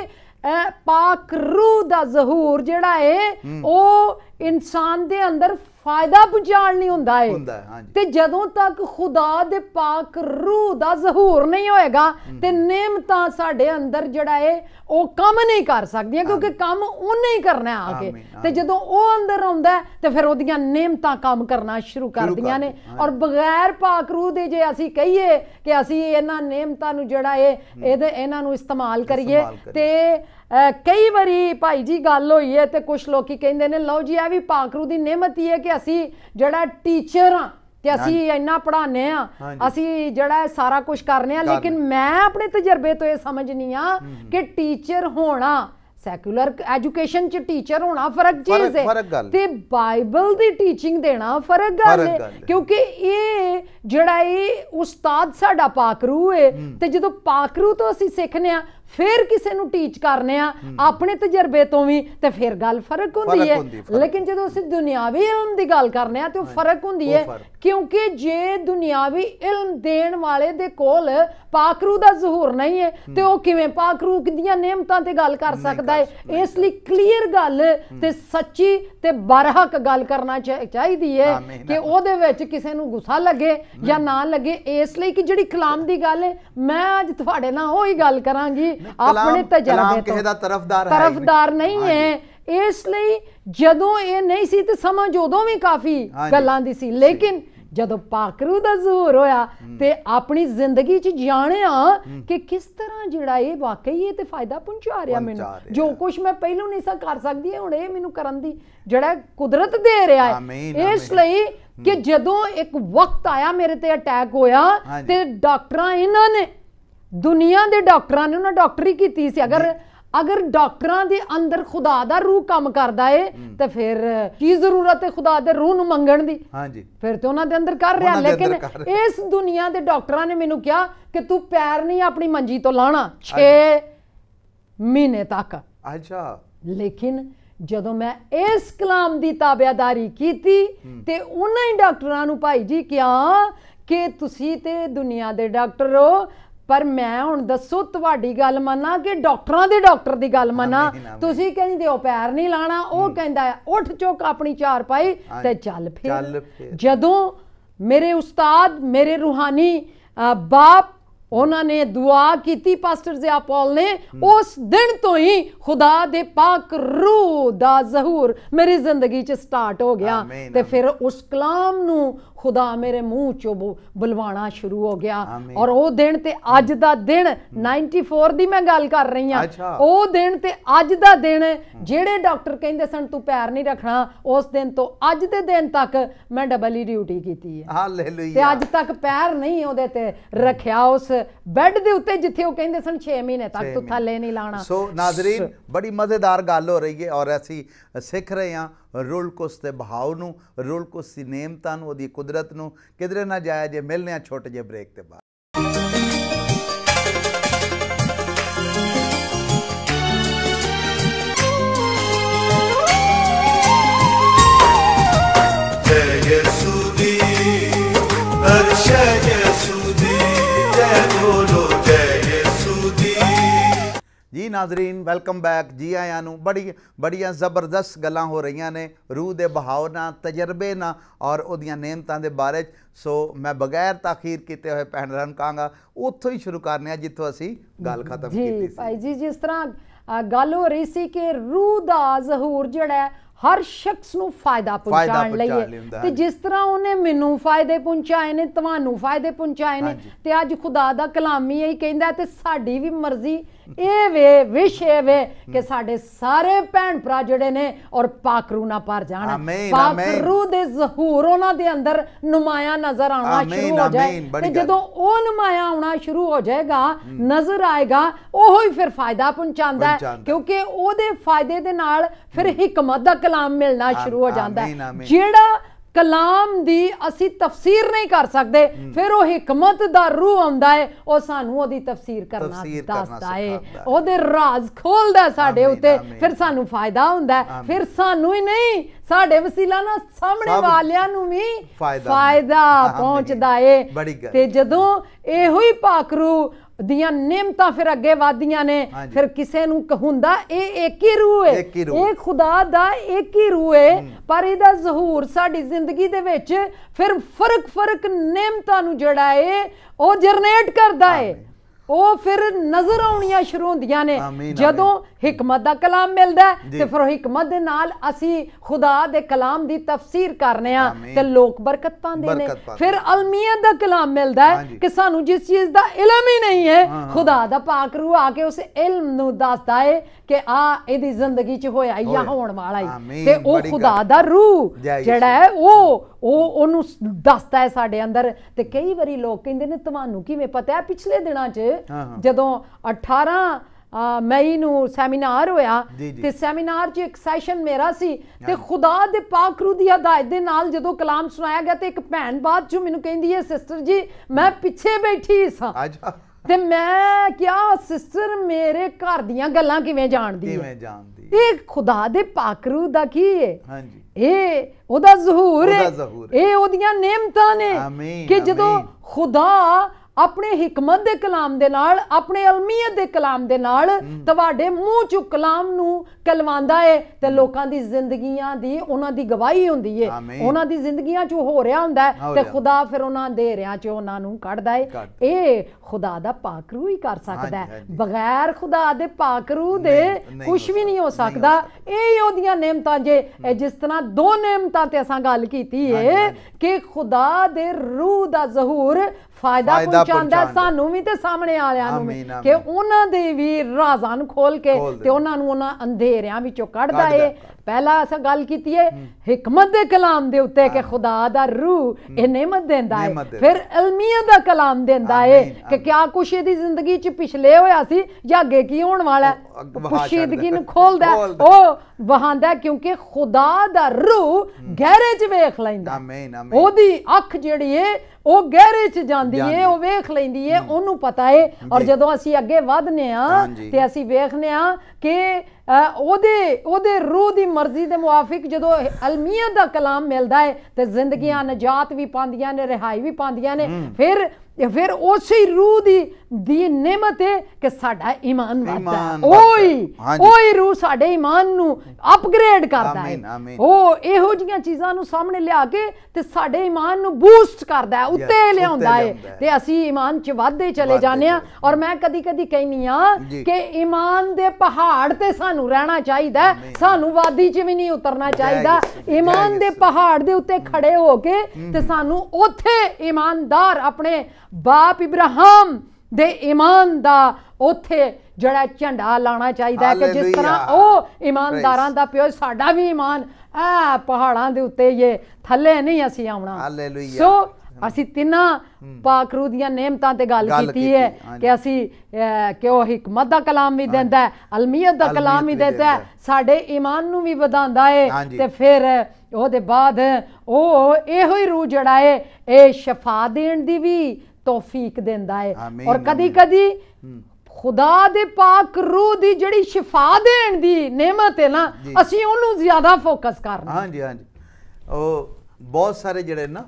ਪਾਕ ਰੂਹ ਦਾ ਜ਼ਹੂਰ ਜਿਹੜਾ ਏ ਉਹ ਇਨਸਾਨ ਦੇ ਅੰਦਰ ਫਾਇਦਾ ਪਹੁੰਚਾਣ ਲਈ ਹੁੰਦਾ ਏ ਹੁੰਦਾ ਹੈ ਹਾਂਜੀ ਤੇ ਜਦੋਂ ਤੱਕ ਖੁਦਾ ਦੇ ਪਾਕ ਰੂਹ ਦਾ ਜ਼ਹੂਰ ਨਹੀਂ ਹੋਏਗਾ ਤੇ ਨੇਮਤਾ ਸਾਡੇ ਅੰਦਰ ਜਿਹੜਾ ਏ ਉਹ ਕੰਮ ਨਹੀਂ ਕਰ ਸਕਦੀਆਂ ਕਿਉਂਕਿ ਕੰਮ ਉਹਨੇ ਹੀ ਕਰਨਾ ਆ ਕੇ ਤੇ ਜਦੋਂ ਉਹ ਅੰਦਰ ਆਉਂਦਾ ਤੇ ਫਿਰ ਉਹਦੀਆਂ ਨੇਮਤਾ ਕੰਮ ਕਰਨਾ ਸ਼ੁਰੂ ਕਰਦੀਆਂ ਨੇ ਔਰ ਬਗੈਰ ਪਾਕ ਰੂਹ ਦੇ ਜੇ ਅਸੀਂ ਕਹੀਏ ਕਿ ਅਸੀਂ ਇਹਨਾਂ ਨੇਮਤਾ ਨੂੰ ਜਿਹੜਾ ਏ ਇਹਦੇ ਇਹਨਾਂ ਨੂੰ ਇਸਤੇਮਾਲ ਕਰੀਏ ਤੇ ਕਈ ਵਾਰੀ ਭਾਈ ਜੀ ਗੱਲ ਹੋਈ ਹੈ ਤੇ ਕੁਝ ਲੋਕੀ ਕਹਿੰਦੇ ਨੇ ਲਓ ਜੀ ਇਹ ਵੀ ਪਾਕਰੂ ਦੀ ਨਿਮਤ ਹੀ ਹੈ ਕਿ ਅਸੀਂ ਜਿਹੜਾ ਟੀਚਰ ਆ ਤੇ ਅਸੀਂ ਇੰਨਾ ਪੜਾਉਨੇ ਆ ਅਸੀਂ ਜਿਹੜਾ ਸਾਰਾ ਕੁਝ ਕਰਨੇ ਆ ਲੇਕਿਨ ਮੈਂ ਆਪਣੇ ਤਜਰਬੇ ਤੋਂ ਇਹ ਸਮਝਨੀ ਆ ਕਿ ਟੀਚਰ ਹੋਣਾ ਸੈਕੂਲਰ ਐਜੂਕੇਸ਼ਨ ਚ ਟੀਚਰ ਹੋਣਾ ਫਰਕ ਚੀਜ਼ ਹੈ ਤੇ ਬਾਈਬਲ ਦੀ ਟੀਚਿੰਗ ਦੇਣਾ ਫਰਕ ਗੱਲ ਹੈ ਕਿਉਂਕਿ ਇਹ ਜਿਹੜਾ ਇਹ ਉਸਤਾਦ ਸਾਡਾ ਪਾਕਰੂ ਹੈ ਤੇ ਜਦੋਂ ਪਾਕਰੂ ਤੋਂ ਅਸੀਂ ਸਿੱਖਨੇ ਆ ਫਿਰ ਕਿਸੇ ਨੂੰ ਟੀਚ ਕਰਨੇ ਆ ਆਪਣੇ ਤਜਰਬੇ ਤੋਂ ਵੀ ਤੇ ਫਿਰ ਗੱਲ ਫਰਕ ਹੁੰਦੀ ਹੈ ਲੇਕਿਨ ਜਦੋਂ ਅਸੀਂ ਦੁਨਿਆਵੀ ਇਲਮ ਦੀ ਗੱਲ ਕਰਨੇ ਆ ਤੇ ਉਹ ਫਰਕ ਹੁੰਦੀ ਹੈ ਕਿਉਂਕਿ ਜੇ ਦੁਨਿਆਵੀ ਇਲਮ ਦੇਣ ਵਾਲੇ ਦੇ ਕੋਲ ਪਾਕਰੂ ਦਾ ਜ਼ਹੂਰ ਨਹੀਂ ਹੈ ਤੇ ਉਹ ਕਿਵੇਂ ਪਾਕਰੂ ਦੀਆਂ ਨਿਯਮਤਾਂ ਤੇ ਗੱਲ ਕਰ ਸਕਦਾ ਹੈ ਇਸ ਲਈ ਕਲੀਅਰ ਗੱਲ ਤੇ ਸੱਚੀ ਤੇ ਬਰਹਕ ਗੱਲ ਕਰਨਾ ਚਾਹੀਦੀ ਹੈ ਕਿ ਉਹਦੇ ਵਿੱਚ ਕਿਸੇ ਨੂੰ ਗੁੱਸਾ ਲੱਗੇ ਜਾਂ ਨਾ ਲੱਗੇ ਇਸ ਲਈ ਕਿ ਜਿਹੜੀ ਕਲਾਮ ਦੀ ਗੱਲ ਹੈ ਮੈਂ ਅੱਜ ਤੁਹਾਡੇ ਨਾਲ ਉਹੀ ਗੱਲ ਕਰਾਂਗੀ ਆਪਣੇ ਤਜਰਬੇ ਤੋਂ ਕਿਸੇ ਦਾ ਤਰਫਦਾਰ ਹੈ ਤਰਫਦਾਰ ਨਹੀਂ ਹੈ ਇਸ ਲਈ ਜਦੋਂ ਇਹ ਨਹੀਂ ਸੀ ਤੇ ਸਮਝ ਉਦੋਂ ਵੀ ਕਾਫੀ ਗੱਲਾਂ ਦੀ ਸੀ ਲੇਕਿਨ ਜਦੋਂ ਪਾਕਰੂ ਦਾ ਜ਼ਹੂਰ ਹੋਇਆ ਤੇ ਆਪਣੀ ਜ਼ਿੰਦਗੀ 'ਚ ਜਾਣਿਆ ਕਿ ਕਿਸ ਤਰ੍ਹਾਂ ਜਿਹੜਾ ਇਹ ਵਾਕਈ ਇਹ ਤੇ ਫਾਇਦਾ ਪਹੁੰਚਾ ਰਿਹਾ ਮੈਨੂੰ ਜੋ ਕੁਝ ਮੈਂ ਪਹਿਲਾਂ ਨਹੀਂ ਸਾਂ ਕਰ ਸਕਦੀ ਹੁਣ ਇਹ ਮੈਨੂੰ ਕਰਨ ਦੀ ਜਿਹੜਾ ਕੁਦਰਤ ਦੇ ਰਿਹਾ ਹੈ ਇਸ ਲਈ ਕਿ ਜਦੋਂ ਇੱਕ ਵਕਤ ਆਇਆ ਮੇਰੇ ਤੇ ਅਟੈਕ ਹੋਇਆ ਤੇ ਡਾਕਟਰਾਂ ਇਹਨਾਂ ਨੇ ਦੁਨੀਆ ਦੇ ਡਾਕਟਰਾਂ ਨੇ ਉਹਨਾਂ ਡਾਕਟਰੀ ਕੀਤੀ ਸੀ ਅਗਰ ਅਗਰ ਡਾਕਟਰਾਂ ਦੇ ਅੰਦਰ ਖੁਦਾ ਦਾ ਰੂਹ ਕੰਮ ਕਰਦਾ ਏ ਤੇ ਫਿਰ ਕੀ ਜ਼ਰੂਰਤ ਹੈ ਖੁਦਾ ਦੇ ਰੂਹ ਨੂੰ ਮੰਗਣ ਦੀ ਹਾਂਜੀ ਫਿਰ ਤੇ ਉਹਨਾਂ ਦੇ ਅੰਦਰ ਕਰ ਰਿਹਾ ਲੇਕਿਨ ਇਸ ਦੁਨੀਆ ਦੇ ਡਾਕਟਰਾਂ ਨੇ ਮੈਨੂੰ ਕਿਹਾ ਕਿ ਤੂੰ ਪੈਰ ਨਹੀਂ ਆਪਣੀ ਮੰਜੀ ਤੋਂ ਲਾਣਾ 6 ਮਹੀਨੇ ਤੱਕ ਅੱਛਾ ਲੇਕਿਨ ਜਦੋਂ ਮੈਂ ਇਸ ਕਲਾਮ ਦੀ ਤਾਬਿਆਦਾਰੀ ਕੀਤੀ ਤੇ ਉਹਨਾਂ ਹੀ ਡਾਕਟਰਾਂ ਨੂੰ ਭਾਈ ਜੀ ਕਿਹਾ ਕਿ ਤੁਸੀਂ ਤੇ ਦੁਨੀਆ ਦੇ ਡਾਕਟਰ ਹੋ ਪਰ ਮੈਂ ਹੁਣ ਦੱਸੋ ਤੁਹਾਡੀ ਗੱਲ ਮੰਨਾਂ ਕਿ ਡਾਕਟਰਾਂ ਦੇ ਡਾਕਟਰ ਦੀ ਗੱਲ ਮੰਨਾਂ ਤੁਸੀਂ ਕਹਿੰਦੇ ਹੋ ਪੈਰ ਨਹੀਂ ਲਾਣਾ ਉਹ ਕਹਿੰਦਾ ਉੱਠ ਚੁੱਕ ਆਪਣੀ ਚਾਰ ਪਾਈ ਤੇ ਚੱਲ ਫੇਰ ਜਦੋਂ ਮੇਰੇ ਉਸਤਾਦ ਮੇਰੇ ਰੂਹਾਨੀ ਬਾਪ ਉਹਨਾਂ ਨੇ ਦੁਆ ਕੀਤੀ ਪਾਸਟਰ ਜ਼ਿਆਪੌਲ ਨੇ ਉਸ ਦਿਨ ਤੋਂ ਹੀ ਖੁਦਾ ਦੇ ਪਾਕ ਰੂਹ ਦਾ ਜ਼ਹੂਰ ਮੇਰੀ ਜ਼ਿੰਦਗੀ 'ਚ ਸਟਾਰਟ ਹੋ ਗਿਆ ਤੇ ਫਿਰ ਉਸ ਕਲਾਮ ਨੂੰ ਖੁਦਾ ਮੇਰੇ ਮੂੰਹ ਚੋਂ ਬੁਲਵਾਣਾ ਸ਼ੁਰੂ ਹੋ ਗਿਆ ਔਰ ਉਹ ਦਿਨ ਤੇ ਅੱਜ ਦਾ ਦਿਨ 94 ਦੀ ਮੈਂ ਗੱਲ ਕਰ ਰਹੀ ਆ ਉਹ ਦਿਨ ਤੇ ਅੱਜ ਦਾ ਦਿਨ ਜਿਹੜੇ ਡਾਕਟਰ ਕਹਿੰਦੇ ਸਨ ਤੂੰ ਪੈਰ ਨਹੀਂ ਰੱਖਣਾ ਉਸ ਦਿਨ ਤੋਂ ਅੱਜ ਦੇ ਦਿਨ ਤੱਕ ਮੈਂ ਡਬਲ ਹੀ ਡਿਊਟੀ ਕੀਤੀ ਹੈ ਹਾਲੇਲੂਇਆ ਤੇ ਅੱਜ ਤੱਕ ਪੈਰ ਨਹੀਂ ਉਹਦੇ ਤੇ ਰੱਖਿਆ ਉਸ ਬੈੱਡ ਦੇ ਉੱਤੇ ਜਿੱਥੇ ਉਹ ਕਹਿੰਦੇ ਸਨ 6 ਮਹੀਨੇ ਤੱਕ ਤੂੰ ਥੱਲੇ ਨਹੀਂ ਲਾਣਾ ਸੋ ਨਾਜ਼ਰੀਨ ਬੜੀ ਮਜ਼ੇਦਾਰ ਗੱਲ ਹੋ ਰਹੀ ਹੈ ਔਰ ਅਸੀਂ ਸਿੱਖ ਰਹੇ ਹਾਂ ਰੁਲਕ ਕੋ ਸਤੇ ਭਾਵ ਨੂੰ ਕੋ ਸਿਨੇਮਤਾ ਨੂੰ ਉਹਦੀ ਕੁਦਰਤ ਨੂੰ ਕਿਧਰੇ ਨਾ ਜਾਇਆ ਜੇ ਮਿਲਨੇ ਆ ਛੋਟੇ ਜੇ ਬ੍ਰੇਕ ਤੇ ਬਾਅਦ ਨਾਜ਼ਰੀਨ ਵੈਲਕਮ ਬੈਕ ਜੀ ਆਇਆਂ ਨੂੰ ਬੜੀ ਬੜੀਆਂ ਜ਼ਬਰਦਸਤ ਗੱਲਾਂ ਹੋ ਰਹੀਆਂ ਨੇ ਰੂਹ ਦੇ ਬਹਾਵ ਨਾਲ ਤਜਰਬੇ ਨਾਲ ਔਰ ਉਹਦੀਆਂ ਨੇਮਤਾਂ ਦੇ ਬਾਰੇ ਸੋ ਮੈਂ ਬਗੈਰ ਤਾਖੀਰ ਕੀਤੇ ਹੋਏ ਪਹਿਣ ਪਹਿਨਰਨ ਕਾਂਗਾ ਉੱਥੋਂ ਹੀ ਸ਼ੁਰੂ ਕਰਨੇ ਆ ਜਿੱਥੋਂ ਅਸੀਂ ਗੱਲ ਖਤਮ ਕੀਤੀ ਸੀ ਜੀ ਭਾਈ ਜੀ ਜਿਸ ਤਰ੍ਹਾਂ ਗੱਲ ਹੋ ਰਹੀ ਸੀ ਕਿ ਰੂਹ ਦਾ ਜ਼ਹੂਰ ਜਿਹੜਾ ਹਰ ਸ਼ਖਸ ਨੂੰ ਫਾਇਦਾ ਪਹੁੰਚਾਉਣ ਲਈ ਤੇ ਜਿਸ ਤਰ੍ਹਾਂ ਉਹਨੇ ਮੈਨੂੰ ਫਾਇਦੇ ਪਹੁੰਚਾਏ ਨੇ ਤੁਹਾਨੂੰ ਫਾਇਦੇ ਪਹੁੰਚਾਏ ਨੇ ਤੇ ਅੱਜ ਖੁਦਾ ਦਾ ਕਲਾਮੀ ਇਹ ਕਹਿੰਦਾ ਤੇ ਸਾਡੀ ਵੀ ਮਰਜ਼ੀ ਇਹ ਵੇ ਵਿਸ਼ੇ ਇਹ ਵੇ ਕਿ ਸਾਡੇ ਸਾਰੇ ਭੈਣ ਭਰਾ ਜਿਹੜੇ ਨੇ ਔਰ ਪਾਕਰੂ ਨਾ ਪਰ ਪਾਕ ਰੂ ਦੇ ਜ਼ਹੂਰ ਉਹਨਾਂ ਦੇ ਅੰਦਰ ਨੁਮਾਇਆ ਨਜ਼ਰ ਆਉਣਾ ਸ਼ੁਰੂ ਹੋ ਜਾਏ ਤੇ ਜਦੋਂ ਉਹ ਨੁਮਾਇਆ ਆਉਣਾ ਸ਼ੁਰੂ ਹੋ ਜਾਏਗਾ ਨਜ਼ਰ ਆਏਗਾ ਉਹ ਹੀ ਫਿਰ ਫਾਇਦਾ ਪਹੁੰਚਾਉਂਦਾ ਹੈ ਕਿਉਂਕਿ ਉਹਦੇ ਫਾਇਦੇ ਦੇ ਨਾਲ ਫਿਰ ਹਕਮਤ ਦਾ ਕਲਾਮ ਮਿਲਣਾ ਸ਼ੁਰੂ ਹੋ ਜਾਂਦਾ ਹੈ ਜਿਹੜਾ ਕਲਾਮ ਦੀ ਅਸੀਂ ਤਫਸੀਰ ਨਹੀਂ ਕਰ ਸਕਦੇ ਫਿਰ ਉਹ ਹਕਮਤ ਦਾ ਰੂਹ ਆਉਂਦਾ ਹੈ ਉਹ ਸਾਨੂੰ ਉਹਦੀ ਤਫਸੀਰ ਕਰਨਾ ਦੱਸਦਾ ਹੈ ਉਹਦੇ ਰਾਜ਼ ਖੋਲਦਾ ਸਾਡੇ ਉੱਤੇ ਫਿਰ ਸਾਨੂੰ ਫਾਇਦਾ ਹੁੰਦਾ ਫਿਰ ਸਾਨੂੰ ਹੀ ਨਹੀਂ ਸਾਡੇ ਵਸੀਲਾ ਨਾਲ ਸਾਹਮਣੇ ਵਾਲਿਆਂ ਨੂੰ ਵੀ ਫਾਇਦਾ ਪਹੁੰਚਦਾ ਹੈ ਤੇ ਜਦੋਂ ਇਹੋ ਹੀ ਰੂਹ ਦੀਆਂ ਨੇਮਤਾ ਫਿਰ ਅੱਗੇ ਵਾਦੀਆਂ ਨੇ ਫਿਰ ਕਿਸੇ ਨੂੰ ਕਹੁੰਦਾ ਇਹ ਇੱਕ ਹੀ ਰੂਹ ਹੈ ਇਹ ਖੁਦਾ ਦਾ ਇੱਕ ਹੀ ਰੂਹ ਹੈ ਪਰ ਇਹਦਾ ਜ਼ਹੂਰ ਸਾਡੀ ਜ਼ਿੰਦਗੀ ਦੇ ਵਿੱਚ ਫਿਰ ਫਰਕ ਫਰਕ ਨੇਮਤਾ ਨੂੰ ਜੜਾਏ ਹੈ ਉਹ ਜਨਰੇਟ ਕਰਦਾ ਹੈ ਉਹ ਫਿਰ ਨਜ਼ਰ ਆਉਣੀਆਂ ਸ਼ੁਰੂ ਹੁੰਦੀਆਂ ਨੇ ਜਦੋਂ ਹਕਮਤ ਦਾ ਕਲਾਮ ਮਿਲਦਾ ਤੇ ਫਿਰ ਹਕਮਤ ਦੇ ਨਾਲ ਅਸੀਂ ਖੁਦਾ ਦੇ ਕਲਾਮ ਦੀ ਤਫਸੀਰ ਕਰਨੇ ਆ ਤੇ ਲੋਕ ਬਰਕਤ ਪਾਉਂਦੇ ਨੇ ਫਿਰ ਅਲਮੀਆਂ ਦਾ ਕਲਾਮ ਮਿਲਦਾ ਹੈ ਕਿ ਸਾਨੂੰ ਜਿਸ ਚੀਜ਼ ਦਾ ਇਲਮ ਹੀ ਨਹੀਂ ਹੈ ਖੁਦਾ ਦਾ ਪਾਕ ਰੂਹ ਆ ਕੇ ਉਸ ਇਲਮ ਨੂੰ ਦੱਸਦਾ ਹੈ ਕਿ ਆ ਇਹਦੀ ਜ਼ਿੰਦਗੀ 'ਚ ਹੋਇਆ ਜਾਂ ਹੋਣ ਵਾਲਾ ਹੈ ਤੇ ਉਹ ਖੁਦਾ ਦਾ ਰੂਹ ਜਿਹੜਾ ਹੈ ਉਹ ਉਹ ਉਹਨੂੰ ਦੱਸਦਾ ਹੈ ਸਾਡੇ ਅੰਦਰ ਤੇ ਕਈ ਵਾਰੀ ਲੋਕ ਕਹਿੰਦੇ ਨੇ ਤੁਹਾਨੂੰ ਕਿਵੇਂ ਪਤਾ ਹੈ ਪਿਛਲੇ ਦਿਨਾਂ 'ਚ ਜਦੋਂ 18 ਮਈ ਨੂੰ ਸੈਮੀਨਾਰ ਹੋਇਆ ਤੇ ਸੈਮੀਨਾਰ 'ਚ ਇੱਕ ਸੈਸ਼ਨ ਮੇਰਾ ਸੀ ਤੇ ਖੁਦਾ ਦੇ ਪਾਕ ਰੂ ਦੀ ਹਦਾਇਤ ਦੇ ਨਾਲ ਜਦੋਂ ਕਲਾਮ ਸੁਣਾਇਆ ਗਿਆ ਤੇ ਇੱਕ ਭੈਣ ਬਾਅਦ 'ਚ ਮੈਨੂੰ ਕਹਿੰਦੀ ਹੈ ਸਿਸਟਰ ਜੀ ਮੈਂ ਪਿੱਛੇ ਬੈਠੀ ਸਾਂ ਤੇ ਮੈਂ ਕਿਹਾ ਸਿਸਟਰ ਮੇਰੇ ਘਰ ਦੀਆਂ ਗੱਲਾਂ ਕਿਵੇਂ ਜਾਣਦੀ ਹੈ ਕਿਵੇਂ ਜਾਣਦੀ ਇਹ ਖੁਦਾ ਦੇ ਪਾਕ ਰੂ ਦਾ ਕੀ ਹੈ ਹਾਂਜੀ ਇਹ ਉਹਦਾ ਜ਼ਹੂਰ ਹੈ ਇਹ ਉਹਦੀਆਂ ਨੇਮਤਾਂ ਨੇ ਕਿ ਜਦੋਂ ਖੁਦਾ ਆਪਣੇ ਹਕਮਤ ਦੇ ਕਲਾਮ ਦੇ ਨਾਲ ਆਪਣੇ ਅਲਮੀਅਤ ਦੇ ਕਲਾਮ ਦੇ ਨਾਲ ਤੁਹਾਡੇ ਮੂੰਹ ਚੋਂ ਕਲਾਮ ਨੂੰ ਕਲਵਾਂਦਾ ਏ ਤੇ ਲੋਕਾਂ ਦੀ ਜ਼ਿੰਦਗੀਆਂ ਦੀ ਉਹਨਾਂ ਦੀ ਗਵਾਹੀ ਹੁੰਦੀ ਏ ਉਹਨਾਂ ਦੀ ਜ਼ਿੰਦਗੀਆਂ ਚੋਂ ਹੋ ਰਿਹਾ ਹੁੰਦਾ ਤੇ ਖੁਦਾ ਫਿਰ ਉਹਨਾਂ ਦੇ ਰਿਆਂ ਚੋਂ ਉਹਨਾਂ ਨੂੰ ਕੱਢਦਾ ਏ ਇਹ ਖੁਦਾ ਦਾ ਪਾਕ ਰੂਹ ਹੀ ਕਰ ਸਕਦਾ ਹੈ ਬਗੈਰ ਖੁਦਾ ਦੇ ਪਾਕ ਰੂਹ ਦੇ ਕੁਝ ਵੀ ਨਹੀਂ ਹੋ ਸਕਦਾ ਇਹ ਹੀ ਉਹਦੀਆਂ ਨੇਮਤਾਂ ਜੇ ਜਿਸ ਤਰ੍ਹਾਂ ਦੋ ਨੇਮਤਾਂ ਤੇ ਅਸਾਂ ਗੱਲ ਕੀਤੀ ਏ ਕਿ ਖੁਦਾ ਦੇ ਰੂਹ ਦਾ ਜ਼ਹੂਰ ਫਾਇਦਾ ਪਹੁੰਚਾਉਂਦਾ ਸਾਨੂੰ ਵੀ ਤੇ ਸਾਹਮਣੇ ਵਾਲਿਆਂ ਨੂੰ ਵੀ ਕਿ ਉਹਨਾਂ ਦੇ ਵੀ ਰਾਜ਼ਾਂ ਨੂੰ ਖੋਲ ਕੇ ਤੇ ਉਹਨਾਂ ਨੂੰ ਉਹਨਾਂ ਅੰਧੇਰਿਆਂ ਵਿੱਚੋਂ ਕੱਢਦਾ ਏ ਪਹਿਲਾ ਅਸਾਂ ਗੱਲ ਕੀਤੀ ਹੈ ਹਕਮਤ ਦੇ ਕਲਾਮ ਦੇ ਉੱਤੇ ਕਿ ਖੁਦਾ ਦਾ ਰੂਹ ਇਹ ਨਿਮਤ ਦਿੰਦਾ ਹੈ ਫਿਰ ਅਲਮੀਆਂ ਦਾ ਕਲਾਮ ਦਿੰਦਾ ਹੈ ਕਿ ਕਿਆ ਕੁਛ ਇਹਦੀ ਜ਼ਿੰਦਗੀ ਚ ਪਿਛਲੇ ਹੋਇਆ ਸੀ ਜਾਂ ਅੱਗੇ ਕੀ ਹੋਣ ਵਾਲਾ ਪੁਸ਼ੀਦਗੀ ਨੂੰ ਖੋਲਦਾ ਉਹ ਵਹਾਂਦਾ ਕਿਉਂਕਿ ਖੁਦਾ ਦਾ ਰੂਹ ਗਹਿਰੇ ਚ ਵੇਖ ਲੈਂਦਾ ਆਮੀਨ ਆਮੀਨ ਉਹਦੀ ਅੱਖ ਜਿਹੜੀ ਹੈ ਉਹ ਗਹਿਰੇ ਚ ਜਾਂਦੀ ਏ ਉਹ ਵੇਖ ਲੈਂਦੀ ਏ ਉਹਨੂੰ ਪਤਾ ਏ ਔਰ ਜਦੋਂ ਅਸੀਂ ਅੱਗੇ ਵਧਨੇ ਆ ਤੇ ਅਸੀਂ ਵੇਖਨੇ ਆ ਕਿ ਉਹਦੇ ਉਹਦੇ ਰੂਹ ਦੀ ਮਰਜ਼ੀ ਦੇ ਮੁਆਫਿਕ ਜਦੋਂ ਅਲਮੀਆਂ ਦਾ ਕਲਾਮ ਮਿਲਦਾ ਹੈ ਤੇ ਜ਼ਿੰਦਗੀਆਂ ਨਜਾਤ ਵੀ ਪਾਉਂਦੀਆਂ ਨੇ ਰਿਹਾਈ ਵੀ ਪਾਉਂਦੀਆਂ ਨੇ ਫਿਰ ਤੇ ਫਿਰ ਉਸੇ ਰੂਹ ਦੀ ਦੀ ਨਿਮਤ ਹੈ ਕਿ ਸਾਡਾ ਈਮਾਨ ਵਧਦਾ ਓਈ ਓਈ ਰੂਹ ਸਾਡੇ ਈਮਾਨ ਨੂੰ ਅਪਗ੍ਰੇਡ ਕਰਦਾ ਹੈ ਉਹ ਇਹੋ ਜੀਆਂ ਚੀਜ਼ਾਂ ਨੂੰ ਸਾਹਮਣੇ ਲਿਆ ਕੇ ਤੇ ਸਾਡੇ ਈਮਾਨ ਨੂੰ ਬੂਸਟ ਕਰਦਾ ਹੈ ਉੱਤੇ ਲਿਆਉਂਦਾ ਹੈ ਤੇ ਅਸੀਂ ਈਮਾਨ 'ਚ ਵਧਦੇ ਚਲੇ ਜਾਂਦੇ ਆ ਔਰ ਮੈਂ ਕਦੀ-ਕਦੀ ਕਹਿਨੀ ਆ ਕਿ ਈਮਾਨ ਦੇ ਪਹਾੜ ਤੇ ਸਾਨੂੰ ਰਹਿਣਾ ਚਾਹੀਦਾ ਸਾਨੂੰ ਵਾਦੀ 'ਚ ਵੀ ਨਹੀਂ ਉਤਰਨਾ ਚਾਹੀਦਾ ਈਮਾਨ ਦੇ ਪਹਾੜ ਦੇ ਉੱਤੇ ਖੜੇ ਹੋ ਕੇ ਤੇ ਸਾਨੂੰ ਉੱਥੇ ਈਮਾਨਦਾਰ ਆਪਣੇ ਬਾਪ ਇਬਰਾਹਿਮ ਦੇ ਈਮਾਨ ਦਾ ਉਥੇ ਜਿਹੜਾ ਝੰਡਾ ਲਾਣਾ ਚਾਹੀਦਾ ਹੈ ਕਿ ਜਿਸ ਤਰ੍ਹਾਂ ਉਹ ਇਮਾਨਦਾਰਾਂ ਦਾ ਪਿਓ ਸਾਡਾ ਵੀ ਈਮਾਨ ਆ ਪਹਾੜਾਂ ਦੇ ਉੱਤੇ ਇਹ ਥੱਲੇ ਨਹੀਂ ਅਸੀਂ ਆਉਣਾ ਹਾਲੇਲੂਇਆ ਸੋ ਅਸੀਂ ਤਿੰਨਾਂ ਪਾਕਰੂ ਦੀਆਂ ਨੇਮਤਾਂ ਤੇ ਗੱਲ ਕੀਤੀ ਹੈ ਕਿ ਅਸੀਂ ਕਿ ਉਹ ਹਕਮਤ ਦਾ ਕਲਾਮ ਵੀ ਦਿੰਦਾ ਹੈ ਅਲਮੀਅਤ ਦਾ ਕਲਾਮ ਵੀ ਦਿੰਦਾ ਹੈ ਸਾਡੇ ਈਮਾਨ ਨੂੰ ਵੀ ਵਧਾਉਂਦਾ ਹੈ ਤੇ ਫਿਰ ਉਹਦੇ ਬਾਅਦ ਉਹ ਇਹੋ ਹੀ ਰੂਹ ਜੜਾਏ ਇਹ ਸ਼ਫਾ ਦੇਣ ਦੀ ਵੀ ਤੌਫੀਕ ਦਿੰਦਾ ਹੈ ਔਰ ਕਦੀ ਕਦੀ ਖੁਦਾ ਦੇ ਪਾਕ ਰੂਹ ਦੀ ਜਿਹੜੀ ਸ਼ਿਫਾ ਦੇਣ ਦੀ ਨਿਮਤ ਹੈ ਨਾ ਅਸੀਂ ਉਹਨੂੰ ਜ਼ਿਆਦਾ ਫੋਕਸ ਕਰਨਾ ਹਾਂਜੀ ਹਾਂਜੀ ਉਹ ਬਹੁਤ ਸਾਰੇ ਜਿਹੜੇ ਨਾ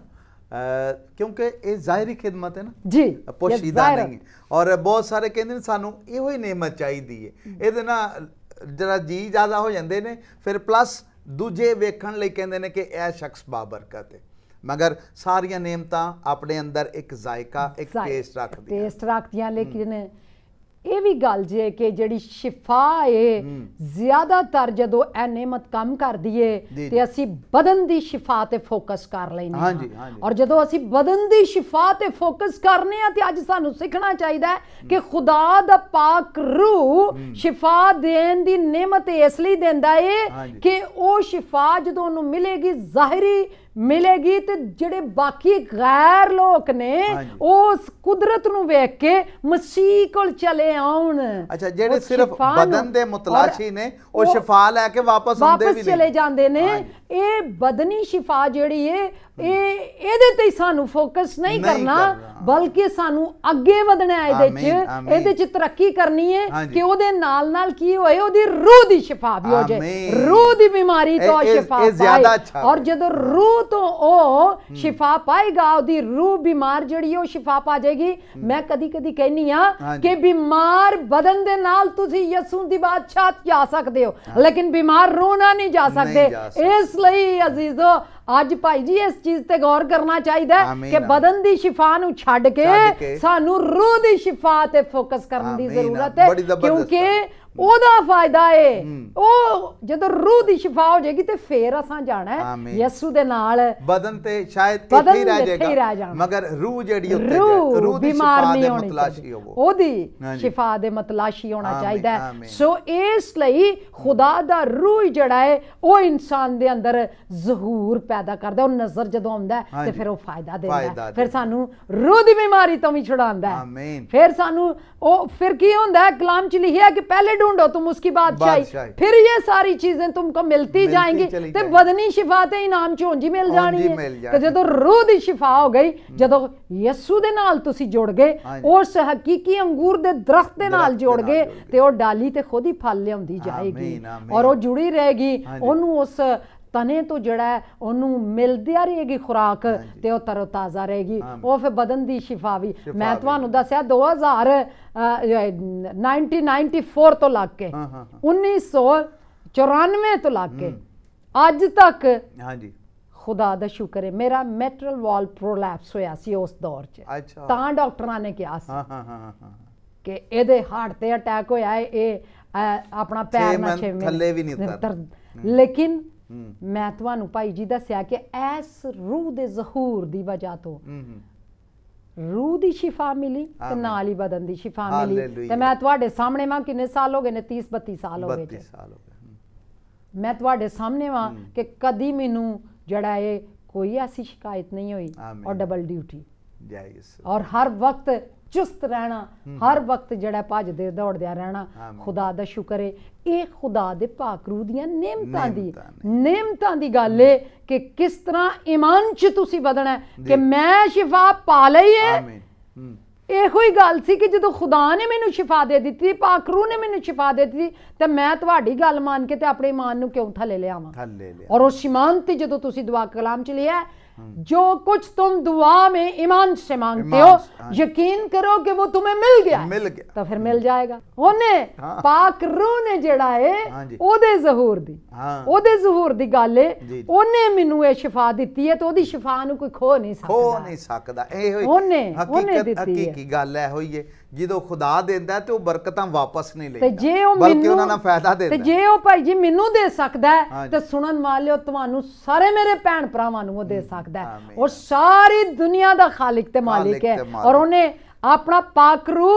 ਕਿਉਂਕਿ ਇਹ ਜ਼ਾਹਿਰੀ ਖਿਦਮਤ ਹੈ ਨਾ ਜੀ ਪੋਸ਼ੀਦਾ ਨਹੀਂ ਔਰ ਬਹੁਤ ਸਾਰੇ ਕਹਿੰਦੇ ਨੇ ਸਾਨੂੰ ਇਹੋ ਹੀ ਨਿਮਤ ਚਾਹੀਦੀ ਹੈ ਇਹਦੇ ਨਾਲ ਜਿਹੜਾ ਜੀ ਜ਼ਿਆਦਾ ਹੋ ਜਾਂਦੇ ਨੇ ਫਿਰ ਪਲੱਸ ਦੂਜੇ ਵੇਖਣ ਲਈ ਕਹਿੰਦੇ ਨੇ ਕਿ ਇਹ ਸ਼ਖਸ ਬਾਬਰਕਤ ਹੈ ਮਗਰ ਸਾਰੀਆਂ ਨੇਮਤਾਂ ਆਪਣੇ ਅੰਦਰ ਇੱਕ ਜ਼ਾਇਕਾ ਇੱਕ ਟੇਸਟ ਰੱਖਦੀਆਂ ਟੇਸਟ ਰੱਖਦੀਆਂ ਲੇਕਿਨ ਇਹ ਵੀ ਗੱਲ ਜੇ ਕਿ ਜਿਹੜੀ ਸ਼ਿਫਾ ਹੈ ਜ਼ਿਆਦਾਤਰ ਜਦੋਂ ਇਹ ਨੇਮਤ ਕੰਮ ਕਰਦੀ ਏ ਤੇ ਅਸੀਂ ਬਦਨ ਦੀ ਸ਼ਿਫਾ ਤੇ ਫੋਕਸ ਕਰ ਲੈਨੇ ਹਾਂ ਔਰ ਜਦੋਂ ਅਸੀਂ ਬਦਨ ਦੀ ਸ਼ਿਫਾ ਤੇ ਫੋਕਸ ਕਰਨੇ ਆ ਤੇ ਅੱਜ ਸਾਨੂੰ ਸਿੱਖਣਾ ਚਾਹੀਦਾ ਹੈ ਕਿ ਖੁਦਾ ਦਾ ਪਾਕ ਰੂਹ ਸ਼ਿਫਾ ਦੇਣ ਦੀ ਨੇਮਤ ਇਸ ਲਈ ਦਿੰਦਾ ਏ ਕਿ ਉਹ ਸ਼ਿਫਾ ਜਦੋਂ ਉਹਨੂੰ ਮਿਲੇਗੀ ਜ਼ਾਹਿਰੀ ਮਿਲੇਗੀ ਤੇ ਜਿਹੜੇ ਬਾਕੀ ਗੈਰ ਲੋਕ ਨੇ ਉਸ ਕੁਦਰਤ ਨੂੰ ਵੇਖ ਕੇ ਮਸੀਹ ਕੋਲ ਚਲੇ ਆਉਣ ਅੱਛਾ ਜਿਹੜੇ ਸਿਰਫ ਬਦਨ ਦੇ ਮਤਲਾਸ਼ੀ ਨੇ ਉਹ ਸ਼ਿਫਾ ਲੈ ਕੇ ਵਾਪਸ ਹੁੰਦੇ ਵੀ ਨੇ ਵਾਪਸ ਚਲੇ ਜਾਂਦੇ ਨੇ ਇਹ ਬਦਨੀ ਸ਼ਿਫਾ ਜਿਹੜੀ ਹੈ ਇਹ ਇਹਦੇ ਤੇ ਸਾਨੂੰ ਫੋਕਸ ਨਹੀਂ ਕਰਨਾ ਬਲਕਿ ਸਾਨੂੰ ਅੱਗੇ ਵਧਣਾ ਹੈ ਇਹਦੇ 'ਚ ਇਹਦੇ 'ਚ ਤਰੱਕੀ ਕਰਨੀ ਹੈ ਕਿ ਉਹਦੇ ਨਾਲ ਨਾਲ ਕੀ ਹੋਏ ਉਹਦੀ ਰੂਹ ਦੀ ਸ਼ਿਫਾ ਵੀ ਹੋ ਜਾਏ ਰੂਹ ਦੀ ਬਿਮਾਰੀ ਤੋਂ ਸ਼ਿਫਾ ਪਾਏ ਔਰ ਜਦੋਂ ਰੂਹ ਤੋਂ ਉਹ ਸ਼ਿਫਾ ਪਾਏਗਾ ਉਹਦੀ ਰੂਹ ਬਿਮਾਰ ਜਿਹੜੀ ਉਹ ਸ਼ਿਫਾ ਪਾ ਜਾਏਗੀ ਮੈਂ ਕਦੀ ਕਦੀ ਕਹਿਨੀ ਆ ਕਿ ਬਿਮਾਰ ਬਦਨ ਦੇ ਨਾਲ ਤੁਸੀਂ ਯਸੂ ਦੀ ਬਾਦਸ਼ਾਹਤ ਜਾ ਸਕਦੇ ਹੋ ਲੇਕਿਨ ਬਿਮਾਰ ਰੂਹ ਨਾਲ ਨਹੀਂ ਜਾ ਸਕਦੇ ਇਸ ਲਈ ਅਜ਼ੀਜ਼ੋ ਅੱਜ ਭਾਈ ਜੀ ਇਸ ਚੀਜ਼ ਤੇ ਗੌਰ ਕਰਨਾ ਚਾਹੀਦਾ ਕਿ ਬਦਨ ਦੀ ਸ਼ਿਫਾ ਨੂੰ ਛੱਡ ਕੇ ਸਾਨੂੰ ਰੂਹ ਦੀ ਸ਼ਿਫਾ ਤੇ ਫੋਕਸ ਕਰਨ ਦੀ ਜ਼ਰੂਰਤ ਹੈ ਕਿਉਂਕਿ ਉਹਦਾ ਫਾਇਦਾ ਏ ਉਹ ਜਦੋਂ ਰੂਹ ਦੀ ਸ਼ਿਫਾ ਹੋ ਜੇਗੀ ਤੇ ਫੇਰ ਅਸਾਂ ਜਾਣਾ ਯਿਸੂ ਦੇ ਨਾਲ ਬਦਨ ਤੇ ਸ਼ਾਇਦ ਇੱਥੇ ਹੀ ਰਹਿ ਜਾਏਗਾ ਮਗਰ ਰੂਹ ਜਿਹੜੀ ਉੱਤੇ ਰੂਹ ਦੀ ਸ਼ਿਫਾ ਦੇ ਮਤਲਾਸ਼ੀ ਹੋਵੋ ਉਹਦੀ ਸ਼ਿਫਾ ਦੇ ਮਤਲਾਸ਼ੀ ਹੋਣਾ ਚਾਹੀਦਾ ਸੋ ਇਸ ਲਈ ਖੁਦਾ ਦਾ ਰੂਹ ਜਿਹੜਾ ਏ ਉਹ ਇਨਸਾਨ ਦੇ ਅੰਦਰ ਜ਼ਹੂਰ ਪੈਦਾ ਕਰਦਾ ਉਹ ਨਜ਼ਰ ਜਦੋਂ ਆਉਂਦਾ ਤੇ ਫਿਰ ਉਹ ਫਾਇਦਾ ਦਿੰਦਾ ਫਿਰ ਸਾਨੂੰ ਰੂਹ ਦੀ ਬਿਮਾਰੀ ਤੋਂ ਵੀ ਛੁਡਾਉਂਦਾ ਫਿਰ ਸਾਨੂੰ ਉਹ ਫਿਰ ਕੀ ਹੁੰਦਾ ਕਲਾਮ ਚ ਲਿਖਿਆ ਕਿ ਪਹਿਲੇ ڈھونڈو تم اس کی بات چاہیے پھر یہ ساری چیزیں تم کو ملتی جائیں گی تے بدنی شفا تے انعام چون جی مل ہاں جی، جانی ہے تے جدو روح دی شفا ہو گئی جدو یسو دے نال تسی جوڑ گئے اس ہاں جی۔ حقیقی انگور دے درخت دے نال جوڑ گئے تے او ڈالی تے خود ہی پھل لے اوندی جائے گی اور او جڑی رہے گی ہاں جی۔ اونوں اس ਤਨੇ ਤੋਂ ਜਿਹੜਾ ਉਹਨੂੰ ਮਿਲਦੀ ਆ ਰਹੇਗੀ ਖੁਰਾਕ ਤੇ ਉਹ ਤਰੋ ਤਾਜ਼ਾ ਰਹੇਗੀ ਉਹ ਫਿਰ ਬਦਨ ਦੀ ਸ਼ਿਫਾ ਵੀ ਮੈਂ ਤੁਹਾਨੂੰ ਦੱਸਿਆ 2000 1994 ਤੋਂ ਲੱਗ ਕੇ 1994 ਤੋਂ ਲੱਗ ਕੇ ਅੱਜ ਤੱਕ ਹਾਂਜੀ ਖੁਦਾ ਦਾ ਸ਼ੁਕਰ ਹੈ ਮੇਰਾ ਮੈਟਰਲ ਵਾਲ ਪ੍ਰੋਲੈਪਸ ਹੋਇਆ ਸੀ ਉਸ ਦੌਰ 'ਚ ਤਾਂ ਡਾਕਟਰਾਂ ਨੇ ਕਿਹਾ ਸੀ ਹਾਂ ਹਾਂ ਹਾਂ ਕਿ ਇਹਦੇ ਹਾਰਟ ਤੇ ਅਟੈਕ ਹੋਇਆ ਹੈ ਇਹ ਆਪਣਾ ਪੈਰ ਨਾ ਛੇਵੇਂ ਥੱਲੇ ਵੀ ਨਹੀਂ ਉਤਰ ਲੇਕਿਨ ਮੈਂ ਤੁਹਾਨੂੰ ਭਾਈ ਜੀ ਦੱਸਿਆ ਕਿ ਐਸ ਰੂਹ ਦੇ ਜ਼ਹੂਰ ਦੀ ਵਜ੍ਹਾ ਤੋਂ ਰੂਹ ਦੀ ਸ਼ਿਫਾ ਮਿਲੀ ਤੇ ਨਾਲ ਹੀ ਬਦਨ ਦੀ ਸ਼ਿਫਾ ਮਿਲੀ ਤੇ ਮੈਂ ਤੁਹਾਡੇ ਸਾਹਮਣੇ ਵਾਂ ਕਿੰਨੇ ਸਾਲ ਹੋ ਗਏ ਨੇ 30 32 ਸਾਲ ਹੋ ਗਏ 32 ਸਾਲ ਹੋ ਗਏ ਮੈਂ ਤੁਹਾਡੇ ਸਾਹਮਣੇ ਵਾਂ ਕਿ ਕਦੀ ਮੈਨੂੰ ਜੜਾ ਇਹ ਕੋਈ ਐਸੀ ਸ਼ਿਕਾਇਤ ਨਹੀਂ ਹੋਈ ਔਰ ਡਬਲ ਡਿਊਟੀ ਔਰ ਹਰ ਵਕਤ ਚੁਸਤ ਰਹਿਣਾ ਹਰ ਵਕਤ ਜਿਹੜਾ ਦੌੜਦੇ ਆ ਰਹਿਣਾ ਖੁਦਾ ਦਾ ਸ਼ੁਕਰ ਹੈ ਇਹ ਖੁਦਾ ਦੇ ਪਾਕਰੂ ਦੀਆਂ ਨੇਮਤਾਂ ਦੀ ਨੇਮਤਾਂ ਦੀ ਗੱਲ ਏ ਕਿ ਕਿਸ ਤਰ੍ਹਾਂ ਇਮਾਨ 'ਚ ਤੁਸੀਂ ਵਧਣਾ ਕਿ ਮੈਂ ਸ਼ਿਫਾ ਪਾ ਲਈ ਹੈ ਆਮੀਨ ਇਹੋ ਹੀ ਗੱਲ ਸੀ ਕਿ ਜਦੋਂ ਖੁਦਾ ਨੇ ਮੈਨੂੰ ਸ਼ਿਫਾ ਦੇ ਦਿੱਤੀ ਪਾਕਰੂ ਨੇ ਮੈਨੂੰ ਸ਼ਿਫਾ ਦੇ ਦਿੱਤੀ ਤੇ ਮੈਂ ਤੁਹਾਡੀ ਗੱਲ ਮੰਨ ਕੇ ਤੇ ਆਪਣੇ ਇਮਾਨ ਨੂੰ ਕਿਉਂ ਥੱਲੇ ਲਿਆਵਾਂ ਥੱਲੇ ਲਿਆ ਔਰ ਉਸ ਇਮਾਨ ਤੇ ਜਦੋਂ ਤੁਸੀਂ ਦੁਆ ਕਲਾਮ ਚ ਲਿਆ ہاں۔ جو کچھ تم دعا میں ایمان سے مانگتے ہو ہاں۔ یقین کرو کہ وہ تمہیں مل گیا مل گیا تو پھر مل جائے گا انہیں پاک روح نے جڑا ہے ہاں جی۔ او دے ظہور دی او دے ظہور دی گالے انہیں منو شفا دیتی ہے تو او دی شفا نو کوئی کھو نہیں سکتا کھو نہیں سکتا اے ہوئی انہیں دیتی ہے حقیقی گالے ہوئی ہے ਜਦੋਂ ਖੁਦਾ ਦਿੰਦਾ ਤੇ ਉਹ ਬਰਕਤਾਂ ਵਾਪਸ ਨਹੀਂ ਲੈਂਦਾ ਤੇ ਜੇ ਉਹ ਮੈਨੂੰ ਬਲਕਿ ਉਹਨਾਂ ਦਾ ਫਾਇਦਾ ਦੇ ਤੇ ਜੇ ਉਹ ਭਾਈ ਜੀ ਮੈਨੂੰ ਦੇ ਸਕਦਾ ਤੇ ਸੁਣਨ ਵਾਲਿਓ ਤੁਹਾਨੂੰ ਸਾਰੇ ਮੇਰੇ ਭੈਣ ਭਰਾਵਾਂ ਨੂੰ ਉਹ ਦੇ ਸਕਦਾ ਔਰ ਸਾਰੀ ਦੁਨੀਆ ਦਾ ਖਾਲਕ ਤੇ ਮਾਲਿਕ ਹੈ ਔਰ ਉਹਨੇ ਆਪਣਾ ਪਾਕ ਰੂ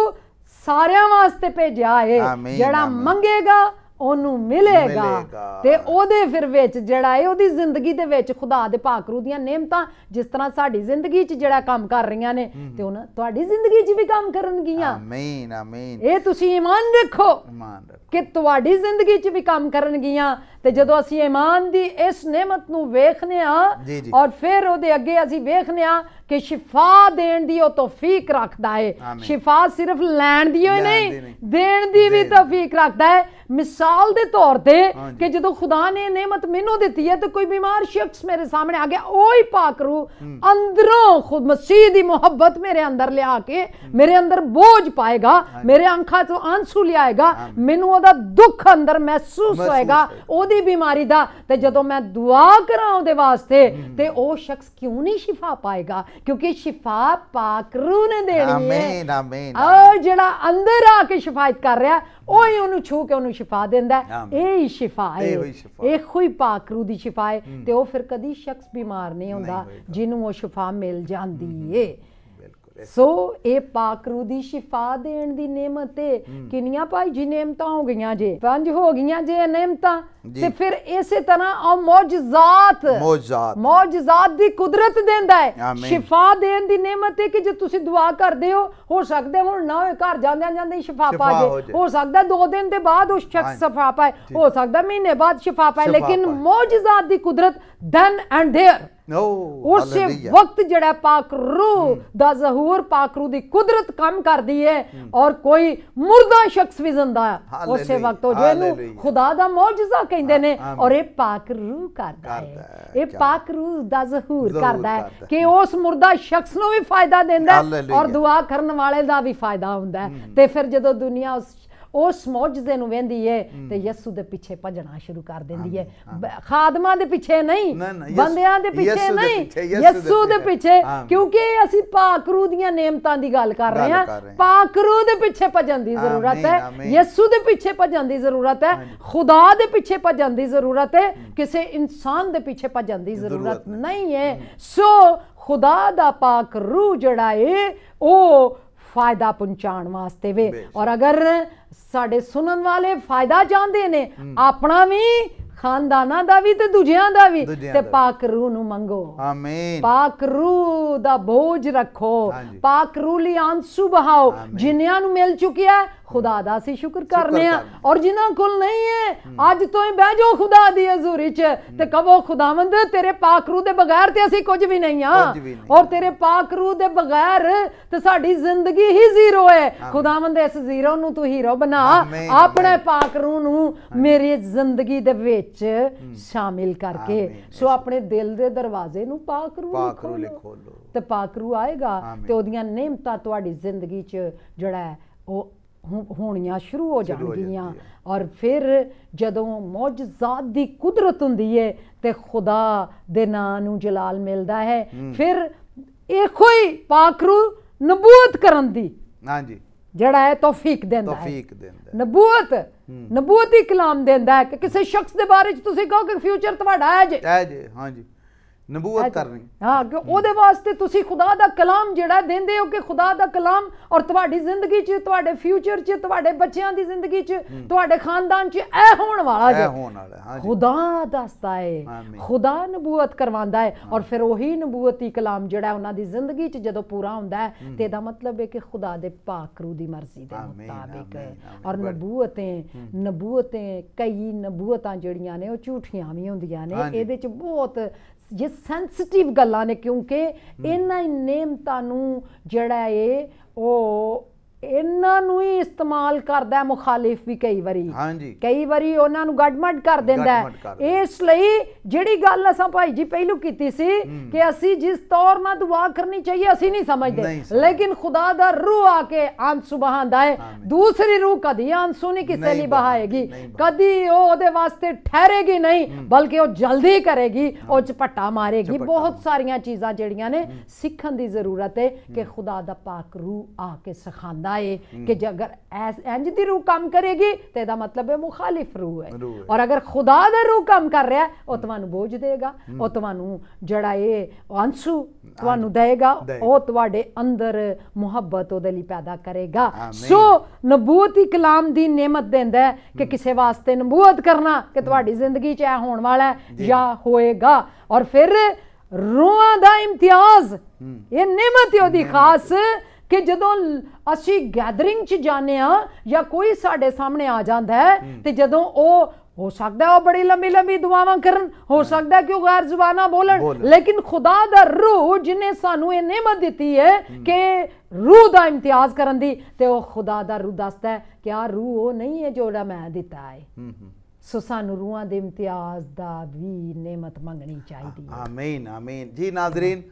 ਸਾਰਿਆਂ ਵਾਸਤੇ ਭੇਜਿਆ ਹੈ ਜਿਹੜਾ ਮੰਗੇਗਾ ਉਹਨੂੰ ਮਿਲੇਗਾ ਤੇ ਉਹਦੇ ਫਿਰ ਵਿੱਚ ਜਿਹੜਾ ਹੈ ਉਹਦੀ ਜ਼ਿੰਦਗੀ ਦੇ ਵਿੱਚ ਖੁਦਾ ਦੇ ਪਾਕਰੂ ਦੀਆਂ ਨੇਮਤਾਂ ਜਿਸ ਤਰ੍ਹਾਂ ਸਾਡੀ ਜ਼ਿੰਦਗੀ 'ਚ ਜਿਹੜਾ ਕੰਮ ਕਰ ਰਹੀਆਂ ਨੇ ਤੇ ਉਹਨਾਂ ਤੁਹਾਡੀ ਜ਼ਿੰਦਗੀ 'ਚ ਵੀ ਕੰਮ ਕਰਨਗੀਆਂ ਆਮੀਨ ਆਮੀਨ ਇਹ ਤੁਸੀਂ ਇਮਾਨ ਰੱਖੋ ਇਮਾਨ ਰੱਖੋ ਕਿ ਤੁਹਾਡੀ ਜ਼ਿੰਦਗੀ 'ਚ ਵੀ ਕੰਮ ਕਰਨਗੀਆਂ ਤੇ ਜਦੋਂ ਅਸੀਂ ਈਮਾਨ ਦੀ ਇਸ ਨਿਮਤ ਨੂੰ ਵੇਖਨੇ ਆ ਔਰ ਫਿਰ ਉਹਦੇ ਅੱਗੇ ਅਸੀਂ ਵੇਖਨੇ ਆ ਕਿ ਸ਼ਿਫਾ ਦੇਣ ਦੀ ਉਹ ਤੌਫੀਕ ਰੱਖਦਾ ਹੈ ਸ਼ਿਫਾ ਸਿਰਫ ਲੈਣ ਦੀ ਹੀ ਨਹੀਂ ਦੇਣ ਦੀ ਵੀ ਤੌਫੀਕ ਰੱਖਦਾ ਹੈ ਮਿਸਾਲ ਦੇ ਤੌਰ ਤੇ ਕਿ ਜਦੋਂ ਖੁਦਾ ਨੇ ਨਿਮਤ ਮੈਨੂੰ ਦਿੱਤੀ ਹੈ ਤੇ ਕੋਈ ਬਿਮਾਰ ਸ਼ਖਸ ਮੇਰੇ ਸਾਹਮਣੇ ਆ ਗਿਆ ਉਹ ਹੀ ਪਾਕ ਰੂ ਅੰਦਰੋਂ ਖੁਦ ਮਸੀਹ ਦੀ ਮੁਹੱਬਤ ਮੇਰੇ ਅੰਦਰ ਲਿਆ ਕੇ ਮੇਰੇ ਅੰਦਰ ਬੋਝ ਪਾਏਗਾ ਮੇਰੇ ਅੱਖਾਂ ਤੋਂ ਆਂਸੂ ਲਿਆਏਗਾ ਮੈਨੂੰ ਉਹਦਾ ਦੁੱਖ ਅੰਦਰ ਮਹਿਸੂਸ ਹੋਏਗਾ ਉਹਦੀ ਸੀ ਬਿਮਾਰੀ ਦਾ ਤੇ ਜਦੋਂ ਮੈਂ ਦੁਆ ਕਰਾਂ ਉਹਦੇ ਵਾਸਤੇ ਤੇ ਉਹ ਸ਼ਖਸ ਕਿਉਂ ਨਹੀਂ ਸ਼ਿਫਾ ਪਾਏਗਾ ਕਿਉਂਕਿ ਸ਼ਿਫਾ ਪਾਕ ਰੂ ਨੇ ਦੇਣੀ ਹੈ ਆਮੀਨ ਆਮੀਨ ਉਹ ਜਿਹੜਾ ਅੰਦਰ ਆ ਕੇ ਸ਼ਿਫਾਇਤ ਕਰ ਰਿਹਾ ਉਹ ਹੀ ਉਹਨੂੰ ਛੂ ਕੇ ਉਹਨੂੰ ਸ਼ਿਫਾ ਦਿੰਦਾ ਇਹ ਹੀ ਸ਼ਿਫਾ ਹੈ ਇਹ ਖੁਈ ਪਾਕ ਰੂ ਦੀ ਸ਼ਿਫਾ ਹੈ ਤੇ ਉਹ ਫਿਰ ਕਦੀ ਸ਼ਖਸ ਬਿਮਾਰ ਨਹੀਂ ਹੁੰਦਾ ਜਿਹਨੂੰ ਉਹ ਸ਼ਿਫਾ ਮਿਲ ਜਾਂਦੀ ਏ ਸੋ ਇਹ ਪਾਕ ਰੂ ਦੀ ਸ਼ਿਫਾ ਦੇਣ ਦੀ ਨਿਮਤ ਤੇ ਕਿੰਨੀਆਂ ਭਾਈ ਜੀ ਨਿਮਤਾਂ ਹੋ ਗਈਆਂ ਜੇ ਪੰਜ ਹੋ ਗਈਆਂ ਜੇ ਨਿਮਤਾਂ ਤੇ ਫਿਰ ਇਸੇ ਤਰ੍ਹਾਂ ਉਹ ਮੌਜਜ਼ਾਤ ਮੌਜਜ਼ਾਤ ਮੌਜਜ਼ਾਤ ਦੀ ਕੁਦਰਤ ਦਿੰਦਾ ਹੈ ਸ਼ਿਫਾ ਦੇਣ ਦੀ ਨਿਮਤ ਹੈ ਕਿ ਜੇ ਤੁਸੀਂ ਦੁਆ ਕਰਦੇ ਹੋ ਹੋ ਸਕਦਾ ਹੁਣ ਨਾ ਹੋਏ ਘਰ ਜਾਂਦਿਆਂ ਜਾਂਦੇ ਸ਼ਿਫਾ ਪਾ ਜੇ ਹੋ ਸਕਦਾ ਦੋ ਦਿਨ ਦੇ ਬਾਅਦ ਉਸ ਸ਼ਖਸ ਸ਼ਿਫਾ ਪਾਏ ਹੋ ਸਕਦਾ ਮਹੀਨੇ ਬਾਅਦ ਸ਼ਿਫਾ ਪਾਏ ਲੇਕਿਨ ਮੌਜਜ਼ਾਤ ਦੀ ਕੁਦਰਤ ਦਨ ਐਂਡ ਥੇਅਰ ਨੋ ਉਸੇ ਵਕਤ ਜਿਹੜਾ ਪਾਕ ਰੂਹ ਦਾ ਜ਼ਹੂਰ ਪਾਕ ਰੂਹ ਦੀ ਕੁਦਰਤ ਕੰਮ ਕਰਦੀ ਹੈ ਔਰ ਕੋਈ ਮਰਦਾ ਸ਼ਖਸ ਵੀ ਜ਼ਿੰਦਾ ਹੈ ਉਸੇ ਵਕਤ ਉਹ ਜਿਹਨੂੰ ਖੁਦਾ ਦਾ ਮੌਜੂਜ਼ਾ ਕਹਿੰਦੇ ਨੇ ਔਰ ਇਹ ਪਾਕ ਰੂਹ ਕਰਦਾ ਹੈ ਇਹ ਪਾਕ ਰੂਹ ਦਾ ਜ਼ਹੂਰ ਕਰਦਾ ਹੈ ਕਿ ਉਸ ਮਰਦਾ ਸ਼ਖਸ ਨੂੰ ਵੀ ਫਾਇਦਾ ਦਿੰਦਾ ਔਰ ਦੁਆ ਕਰਨ ਵਾਲੇ ਦਾ ਵੀ ਫਾਇਦਾ ਹੁੰਦਾ ਤੇ ਫਿਰ ਜਦੋਂ ਦੁਨੀਆ ਉਸ ਉਸ ਮੌਜਜ਼ੇ ਨੂੰ ਵੇਂਦੀ ਏ ਤੇ ਯਿਸੂ ਦੇ ਪਿੱਛੇ ਭਜਣਾ ਸ਼ੁਰੂ ਕਰ ਦਿੰਦੀ ਏ ਖਾਦਮਾਂ ਦੇ ਪਿੱਛੇ ਨਹੀਂ ਬੰਦਿਆਂ ਦੇ ਪਿੱਛੇ ਨਹੀਂ ਯਿਸੂ ਦੇ ਪਿੱਛੇ ਕਿਉਂਕਿ ਅਸੀਂ ਪਾਕਰੂ ਦੀਆਂ ਨੇਮਤਾਂ ਦੀ ਗੱਲ ਕਰ ਰਹੇ ਹਾਂ ਪਾਕਰੂ ਦੇ ਪਿੱਛੇ ਭਜਣ ਦੀ ਜ਼ਰੂਰਤ ਹੈ ਯਿਸੂ ਦੇ ਪਿੱਛੇ ਭਜਣ ਦੀ ਜ਼ਰੂਰਤ ਹੈ ਖੁਦਾ ਦੇ ਪਿੱਛੇ ਭਜਣ ਦੀ ਜ਼ਰੂਰਤ ਹੈ ਕਿਸੇ ਇਨਸਾਨ ਦੇ ਪਿੱਛੇ ਭਜਣ ਦੀ ਜ਼ਰੂਰਤ ਨਹੀਂ ਹੈ ਸੋ ਖੁਦਾ ਦਾ ਪਾਕ ਰੂਹ ਜੜਾਏ ਉਹ ਫਾਇਦਾ ਪਹੁੰਚਾਉਣ ਵਾਸਤੇ ਵੇ ਔਰ ਅਗਰ ਸਾਡੇ ਸੁਣਨ ਵਾਲੇ ਫਾਇਦਾ ਚਾਹੁੰਦੇ ਨੇ ਆਪਣਾ ਵੀ ਖਾਨਦਾਨਾਂ ਦਾ ਵੀ ਤੇ ਦੂਜਿਆਂ ਦਾ ਵੀ ਤੇ ਪਾਕ ਰੂਹ ਨੂੰ ਮੰਗੋ ਆਮੀਨ ਪਾਕ ਰੂਹ ਦਾ ਬੋਝ ਰੱਖੋ ਪਾਕ ਰੂਹ ਲਈ ਆਂਸੂ ਬਹਾਓ ਜਿਨ੍ਹਾਂ ਨੂੰ ਮਿਲ ਚੁੱਕਿਆ ਖੁਦਾ ਦਾ ਅਸੀਂ ਸ਼ੁਕਰ ਕਰਨੇ ਆ ਔਰ ਜਿਨ੍ਹਾਂ ਕੋਲ ਨਹੀਂ ਹੈ ਅੱਜ ਤੋਂ ਹੀ ਬਹਿ ਜਾਓ ਖੁਦਾ ਦੀ ਹਜ਼ੂਰੀ 'ਚ ਤੇ ਕਹੋ ਖੁਦਾਵੰਦ ਤੇਰੇ ਪਾਕ ਰੂਹ ਦੇ ਬਗੈਰ ਤੇ ਅਸੀਂ ਕੁਝ ਵੀ ਨਹੀਂ ਆ ਔਰ ਤੇਰੇ ਪਾਕ ਰੂਹ ਦੇ ਬਗੈਰ ਤੇ ਸਾਡੀ ਜ਼ਿੰਦਗੀ ਹੀ ਜ਼ੀਰੋ ਹੈ ਖੁਦਾਵੰਦ ਇਸ ਜ਼ੀਰੋ ਨੂੰ ਤੂੰ ਹੀਰੋ ਬਣਾ ਆਪਣੇ ਪਾਕ ਰੂਹ ਨੂੰ ਮੇਰੀ ਜ਼ਿੰਦਗੀ ਦੇ ਵਿੱਚ ਸ਼ਾਮਿਲ ਕਰਕੇ ਸੋ ਆਪਣੇ ਦਿਲ ਦੇ ਦਰਵਾਜ਼ੇ ਨੂੰ ਪਾਕ ਰੂਹ ਲਿਖੋ ਤੇ ਪਾਕ ਰੂਹ ਆਏਗਾ ਤੇ ਉਹਦੀਆਂ ਨੇਮਤਾ ਤੁਹਾਡੀ ਜ਼ਿੰਦਗੀ 'ਚ ਜੜਾ ਉਹ ਹੋਣੀਆਂ ਸ਼ੁਰੂ ਹੋ ਜਾਣਗੀਆਂ ਔਰ ਫਿਰ ਜਦੋਂ ਮੌਜਜ਼ਾਤ ਦੀ ਕੁਦਰਤ ਹੁੰਦੀ ਏ ਤੇ ਖੁਦਾ ਦੇ ਨਾਂ ਨੂੰ ਜਲਾਲ ਮਿਲਦਾ ਹੈ ਫਿਰ ਇੱਕੋ ਹੀ ਰੂ ਨਬੂਤ ਕਰਨ ਦੀ ਹਾਂਜੀ ਜਿਹੜਾ ਹੈ ਤੌਫੀਕ ਦਿੰਦਾ ਹੈ ਤੌਫੀਕ ਦਿੰਦਾ ਨਬੂਤ ਨਬੂਤੀ ਕਲਾਮ ਦਿੰਦਾ ਹੈ ਕਿ ਕਿਸੇ ਸ਼ਖਸ ਦੇ ਬਾਰੇ ਵਿੱਚ ਤੁਸੀਂ ਕਹੋ ਕਿ ਫਿਊਚਰ ਤੁਹਾਡਾ ਹੈ ਜੀ ਹੈ ਜੀ ਹਾਂਜੀ ਨਬੂਵਤ ਕਰਨੀ ਹਾਂ ਕਿ ਉਹਦੇ ਵਾਸਤੇ ਤੁਸੀਂ ਖੁਦਾ ਦਾ ਕਲਾਮ ਜਿਹੜਾ ਦਿੰਦੇ ਹੋ ਕਿ ਖੁਦਾ ਦਾ ਕਲਾਮ ਔਰ ਤੁਹਾਡੀ ਜ਼ਿੰਦਗੀ 'ਚ ਤੁਹਾਡੇ ਫਿਊਚਰ 'ਚ ਤੁਹਾਡੇ ਬੱਚਿਆਂ ਦੀ ਜ਼ਿੰਦਗੀ 'ਚ ਤੁਹਾਡੇ ਖਾਨਦਾਨ 'ਚ ਇਹ ਹੋਣ ਵਾਲਾ ਹੈ ਇਹ ਹੋਣ ਵਾਲਾ ਹਾਂ ਜੀ ਖੁਦਾ ਦੱਸਦਾ ਹੈ ਖੁਦਾ ਨਬੂਵਤ ਕਰਵਾਉਂਦਾ ਹੈ ਔਰ ਫਿਰ ਉਹੀ ਨਬੂਵਤੀ ਕਲਾਮ ਜਿਹੜਾ ਉਹਨਾਂ ਦੀ ਜ਼ਿੰਦਗੀ 'ਚ ਜਦੋਂ ਪੂਰਾ ਹੁੰਦਾ ਹੈ ਤੇ ਇਹਦਾ ਮਤਲਬ ਹੈ ਕਿ ਖੁਦਾ ਦੇ ਪਾਕ ਰੂ ਦੀ ਮਰਜ਼ੀ ਦੇ ਮੁਤਾਬਿਕ ਔਰ ਨਬੂਵਤਾਂ ਨਬੂਵਤਾਂ ਕਈ ਨਬੂਵਤਾਂ ਜਿਹੜੀਆਂ ਨੇ ਉਹ ਝੂਠੀਆਂ ਵੀ ਹੁੰਦੀਆਂ ਨੇ ਇਹਦੇ 'ਚ ਬਹੁਤ ਇਹ ਸੈਂਸਿਟਿਵ ਗੱਲਾਂ ਨੇ ਕਿਉਂਕਿ ਇਹਨਾਂ ਹੀ ਨੇਮਤਾਂ ਨੂੰ ਜਿਹੜਾ ਏ ਉਹ ਇਹਨਾਂ ਨੂੰ ਹੀ ਇਸਤੇਮਾਲ ਕਰਦਾ ਮੁਖਾਲਿਫ ਵੀ ਕਈ ਵਾਰੀ ਹਾਂਜੀ ਕਈ ਵਾਰੀ ਉਹਨਾਂ ਨੂੰ ਗੜਮੜ ਕਰ ਦਿੰਦਾ ਇਸ ਲਈ ਜਿਹੜੀ ਗੱਲ ਅਸਾਂ ਭਾਈ ਜੀ ਪਹਿਲੂ ਕੀਤੀ ਸੀ ਕਿ ਅਸੀਂ ਜਿਸ ਤੌਰ ਨਾਲ ਦੁਆ ਕਰਨੀ ਚਾਹੀਏ ਅਸੀਂ ਨਹੀਂ ਸਮਝਦੇ ਲੇਕਿਨ ਖੁਦਾ ਦਾ ਰੂਹ ਆ ਕੇ ਆਂਸੂ ਬਹਾਂਦਾ ਹੈ ਦੂਸਰੀ ਰੂਹ ਕਦੀ ਆਂਸੂ ਨਹੀਂ ਕਿਸੇ ਲਈ ਬਹਾਏਗੀ ਕਦੀ ਉਹ ਉਹਦੇ ਵਾਸਤੇ ਠਹਿਰੇਗੀ ਨਹੀਂ ਬਲਕਿ ਉਹ ਜਲਦੀ ਕਰੇਗੀ ਉਹ ਚਪਟਾ ਮਾਰੇਗੀ ਬਹੁਤ ਸਾਰੀਆਂ ਚੀਜ਼ਾਂ ਜਿਹੜੀਆਂ ਨੇ ਸਿੱਖਣ ਦੀ ਜ਼ਰੂਰਤ ਹੈ ਕਿ ਖੁਦਾ ਦਾ ਪਾਕ ਰੂਹ ਆ ਕੇ ਸਿਖਾਉਂਦਾ ਏ ਕਿ ਜੇ ਅਗਰ ਐਸ ਇੰਜ ਦੀ ਰੂਹ ਕੰਮ ਕਰੇਗੀ ਤੇ ਇਹਦਾ ਮਤਲਬ ਹੈ ਮੁਖਾਲਿਫ ਰੂਹ ਹੈ ਔਰ ਅਗਰ ਖੁਦਾ ਦਾ ਰੂਹ ਕੰਮ ਕਰ ਰਿਹਾ ਹੈ ਉਹ ਤੁਹਾਨੂੰ ਬੋਝ ਦੇਗਾ ਉਹ ਤੁਹਾਨੂੰ ਜਿਹੜਾ ਇਹ ਅੰਸੂ ਤੁਹਾਨੂੰ ਦੇਗਾ ਉਹ ਤੁਹਾਡੇ ਅੰਦਰ ਮੁਹੱਬਤ ਉਹਦੇ ਲਈ ਪੈਦਾ ਕਰੇਗਾ ਸੋ ਨਬੂਤ ਹੀ ਕਲਾਮ ਦੀ ਨੇਮਤ ਦਿੰਦਾ ਹੈ ਕਿ ਕਿਸੇ ਵਾਸਤੇ ਨਬੂਤ ਕਰਨਾ ਕਿ ਤੁਹਾਡੀ ਜ਼ਿੰਦਗੀ 'ਚ ਐ ਹੋਣ ਵਾਲਾ ਹੈ ਜਾਂ ਹੋਏਗਾ ਔਰ ਫਿਰ ਰੂਹਾਂ ਦਾ ਇਮਤਿਆਜ਼ ਇਹ ਨੇਮਤ ਹੀ ਉਹਦੀ ਖਾਸ ਕਿ ਜਦੋਂ ਅਸੀਂ ਗੈਦਰਿੰਗ 'ਚ ਜਾਂਦੇ ਆ ਜਾਂ ਕੋਈ ਸਾਡੇ ਸਾਹਮਣੇ ਆ ਜਾਂਦਾ ਹੈ ਤੇ ਜਦੋਂ ਉਹ ਹੋ ਸਕਦਾ ਉਹ ਬੜੀ ਲੰਮੀ ਲੰਮੀ ਦੁਆਵਾਂ ਕਰਨ ਹੋ ਸਕਦਾ ਕਿ ਉਹ ਗੈਰ ਜ਼ੁਬਾਨਾ ਬੋਲਣ ਲੇਕਿਨ ਖੁਦਾ ਦਾ ਰੂਹ ਜਿਨੇ ਸਾਨੂੰ ਇਹ ਨਿਮਤ ਦਿੱਤੀ ਹੈ ਕਿ ਰੂਹ ਦਾ ਇਮਤਿਆਜ਼ ਕਰਨ ਦੀ ਤੇ ਉਹ ਖੁਦਾ ਦਾ ਰੂਹ ਦੱਸਦਾ ਹੈ ਕਿ ਆ ਰੂਹ ਉਹ ਨਹੀਂ ਹੈ ਜੋ ਮੈਂ ਦਿੱਤਾ ਹੈ ਸੋ ਸਾਨੂੰ ਰੂਹਾਂ ਦੇ ਇਮਤਿਆਜ਼ ਦਾ ਵੀ ਨਿਮਤ ਮੰਗਣੀ ਚਾਹੀਦੀ ਹੈ ਆਮੀਨ ਆਮੀਨ ਜੀ ਨਾਜ਼ਰੀਨ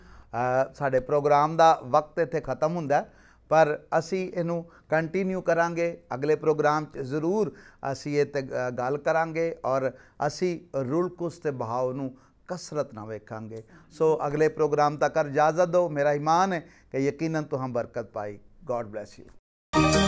ਸਾਡੇ ਪ੍ਰੋਗਰਾਮ ਦਾ ਵਕਤ ਇੱਥੇ ਖਤਮ ਹੁੰਦਾ ਪਰ ਅਸੀਂ ਇਹਨੂੰ ਕੰਟੀਨਿਊ ਕਰਾਂਗੇ ਅਗਲੇ ਪ੍ਰੋਗਰਾਮ 'ਚ ਜ਼ਰੂਰ ਅਸੀਂ ਇਹ ਗੱਲ ਕਰਾਂਗੇ ਔਰ ਅਸੀਂ ਰੁਲਕੁਸ ਤੇ ਬਹਾਉ ਨੂੰ ਕਸਰਤ ਨਾ ਵੇਖਾਂਗੇ ਸੋ ਅਗਲੇ ਪ੍ਰੋਗਰਾਮ ਤੱਕ ਇਜਾਜ਼ਤ ਦਿਓ ਮੇਰਾ ਈਮਾਨ ਹੈ ਕਿ ਯਕੀਨਨ ਤੁਹਾਂ ਬਰਕਤ ਪਾਈ ਗੋਡ ਬlesਸ ਯੂ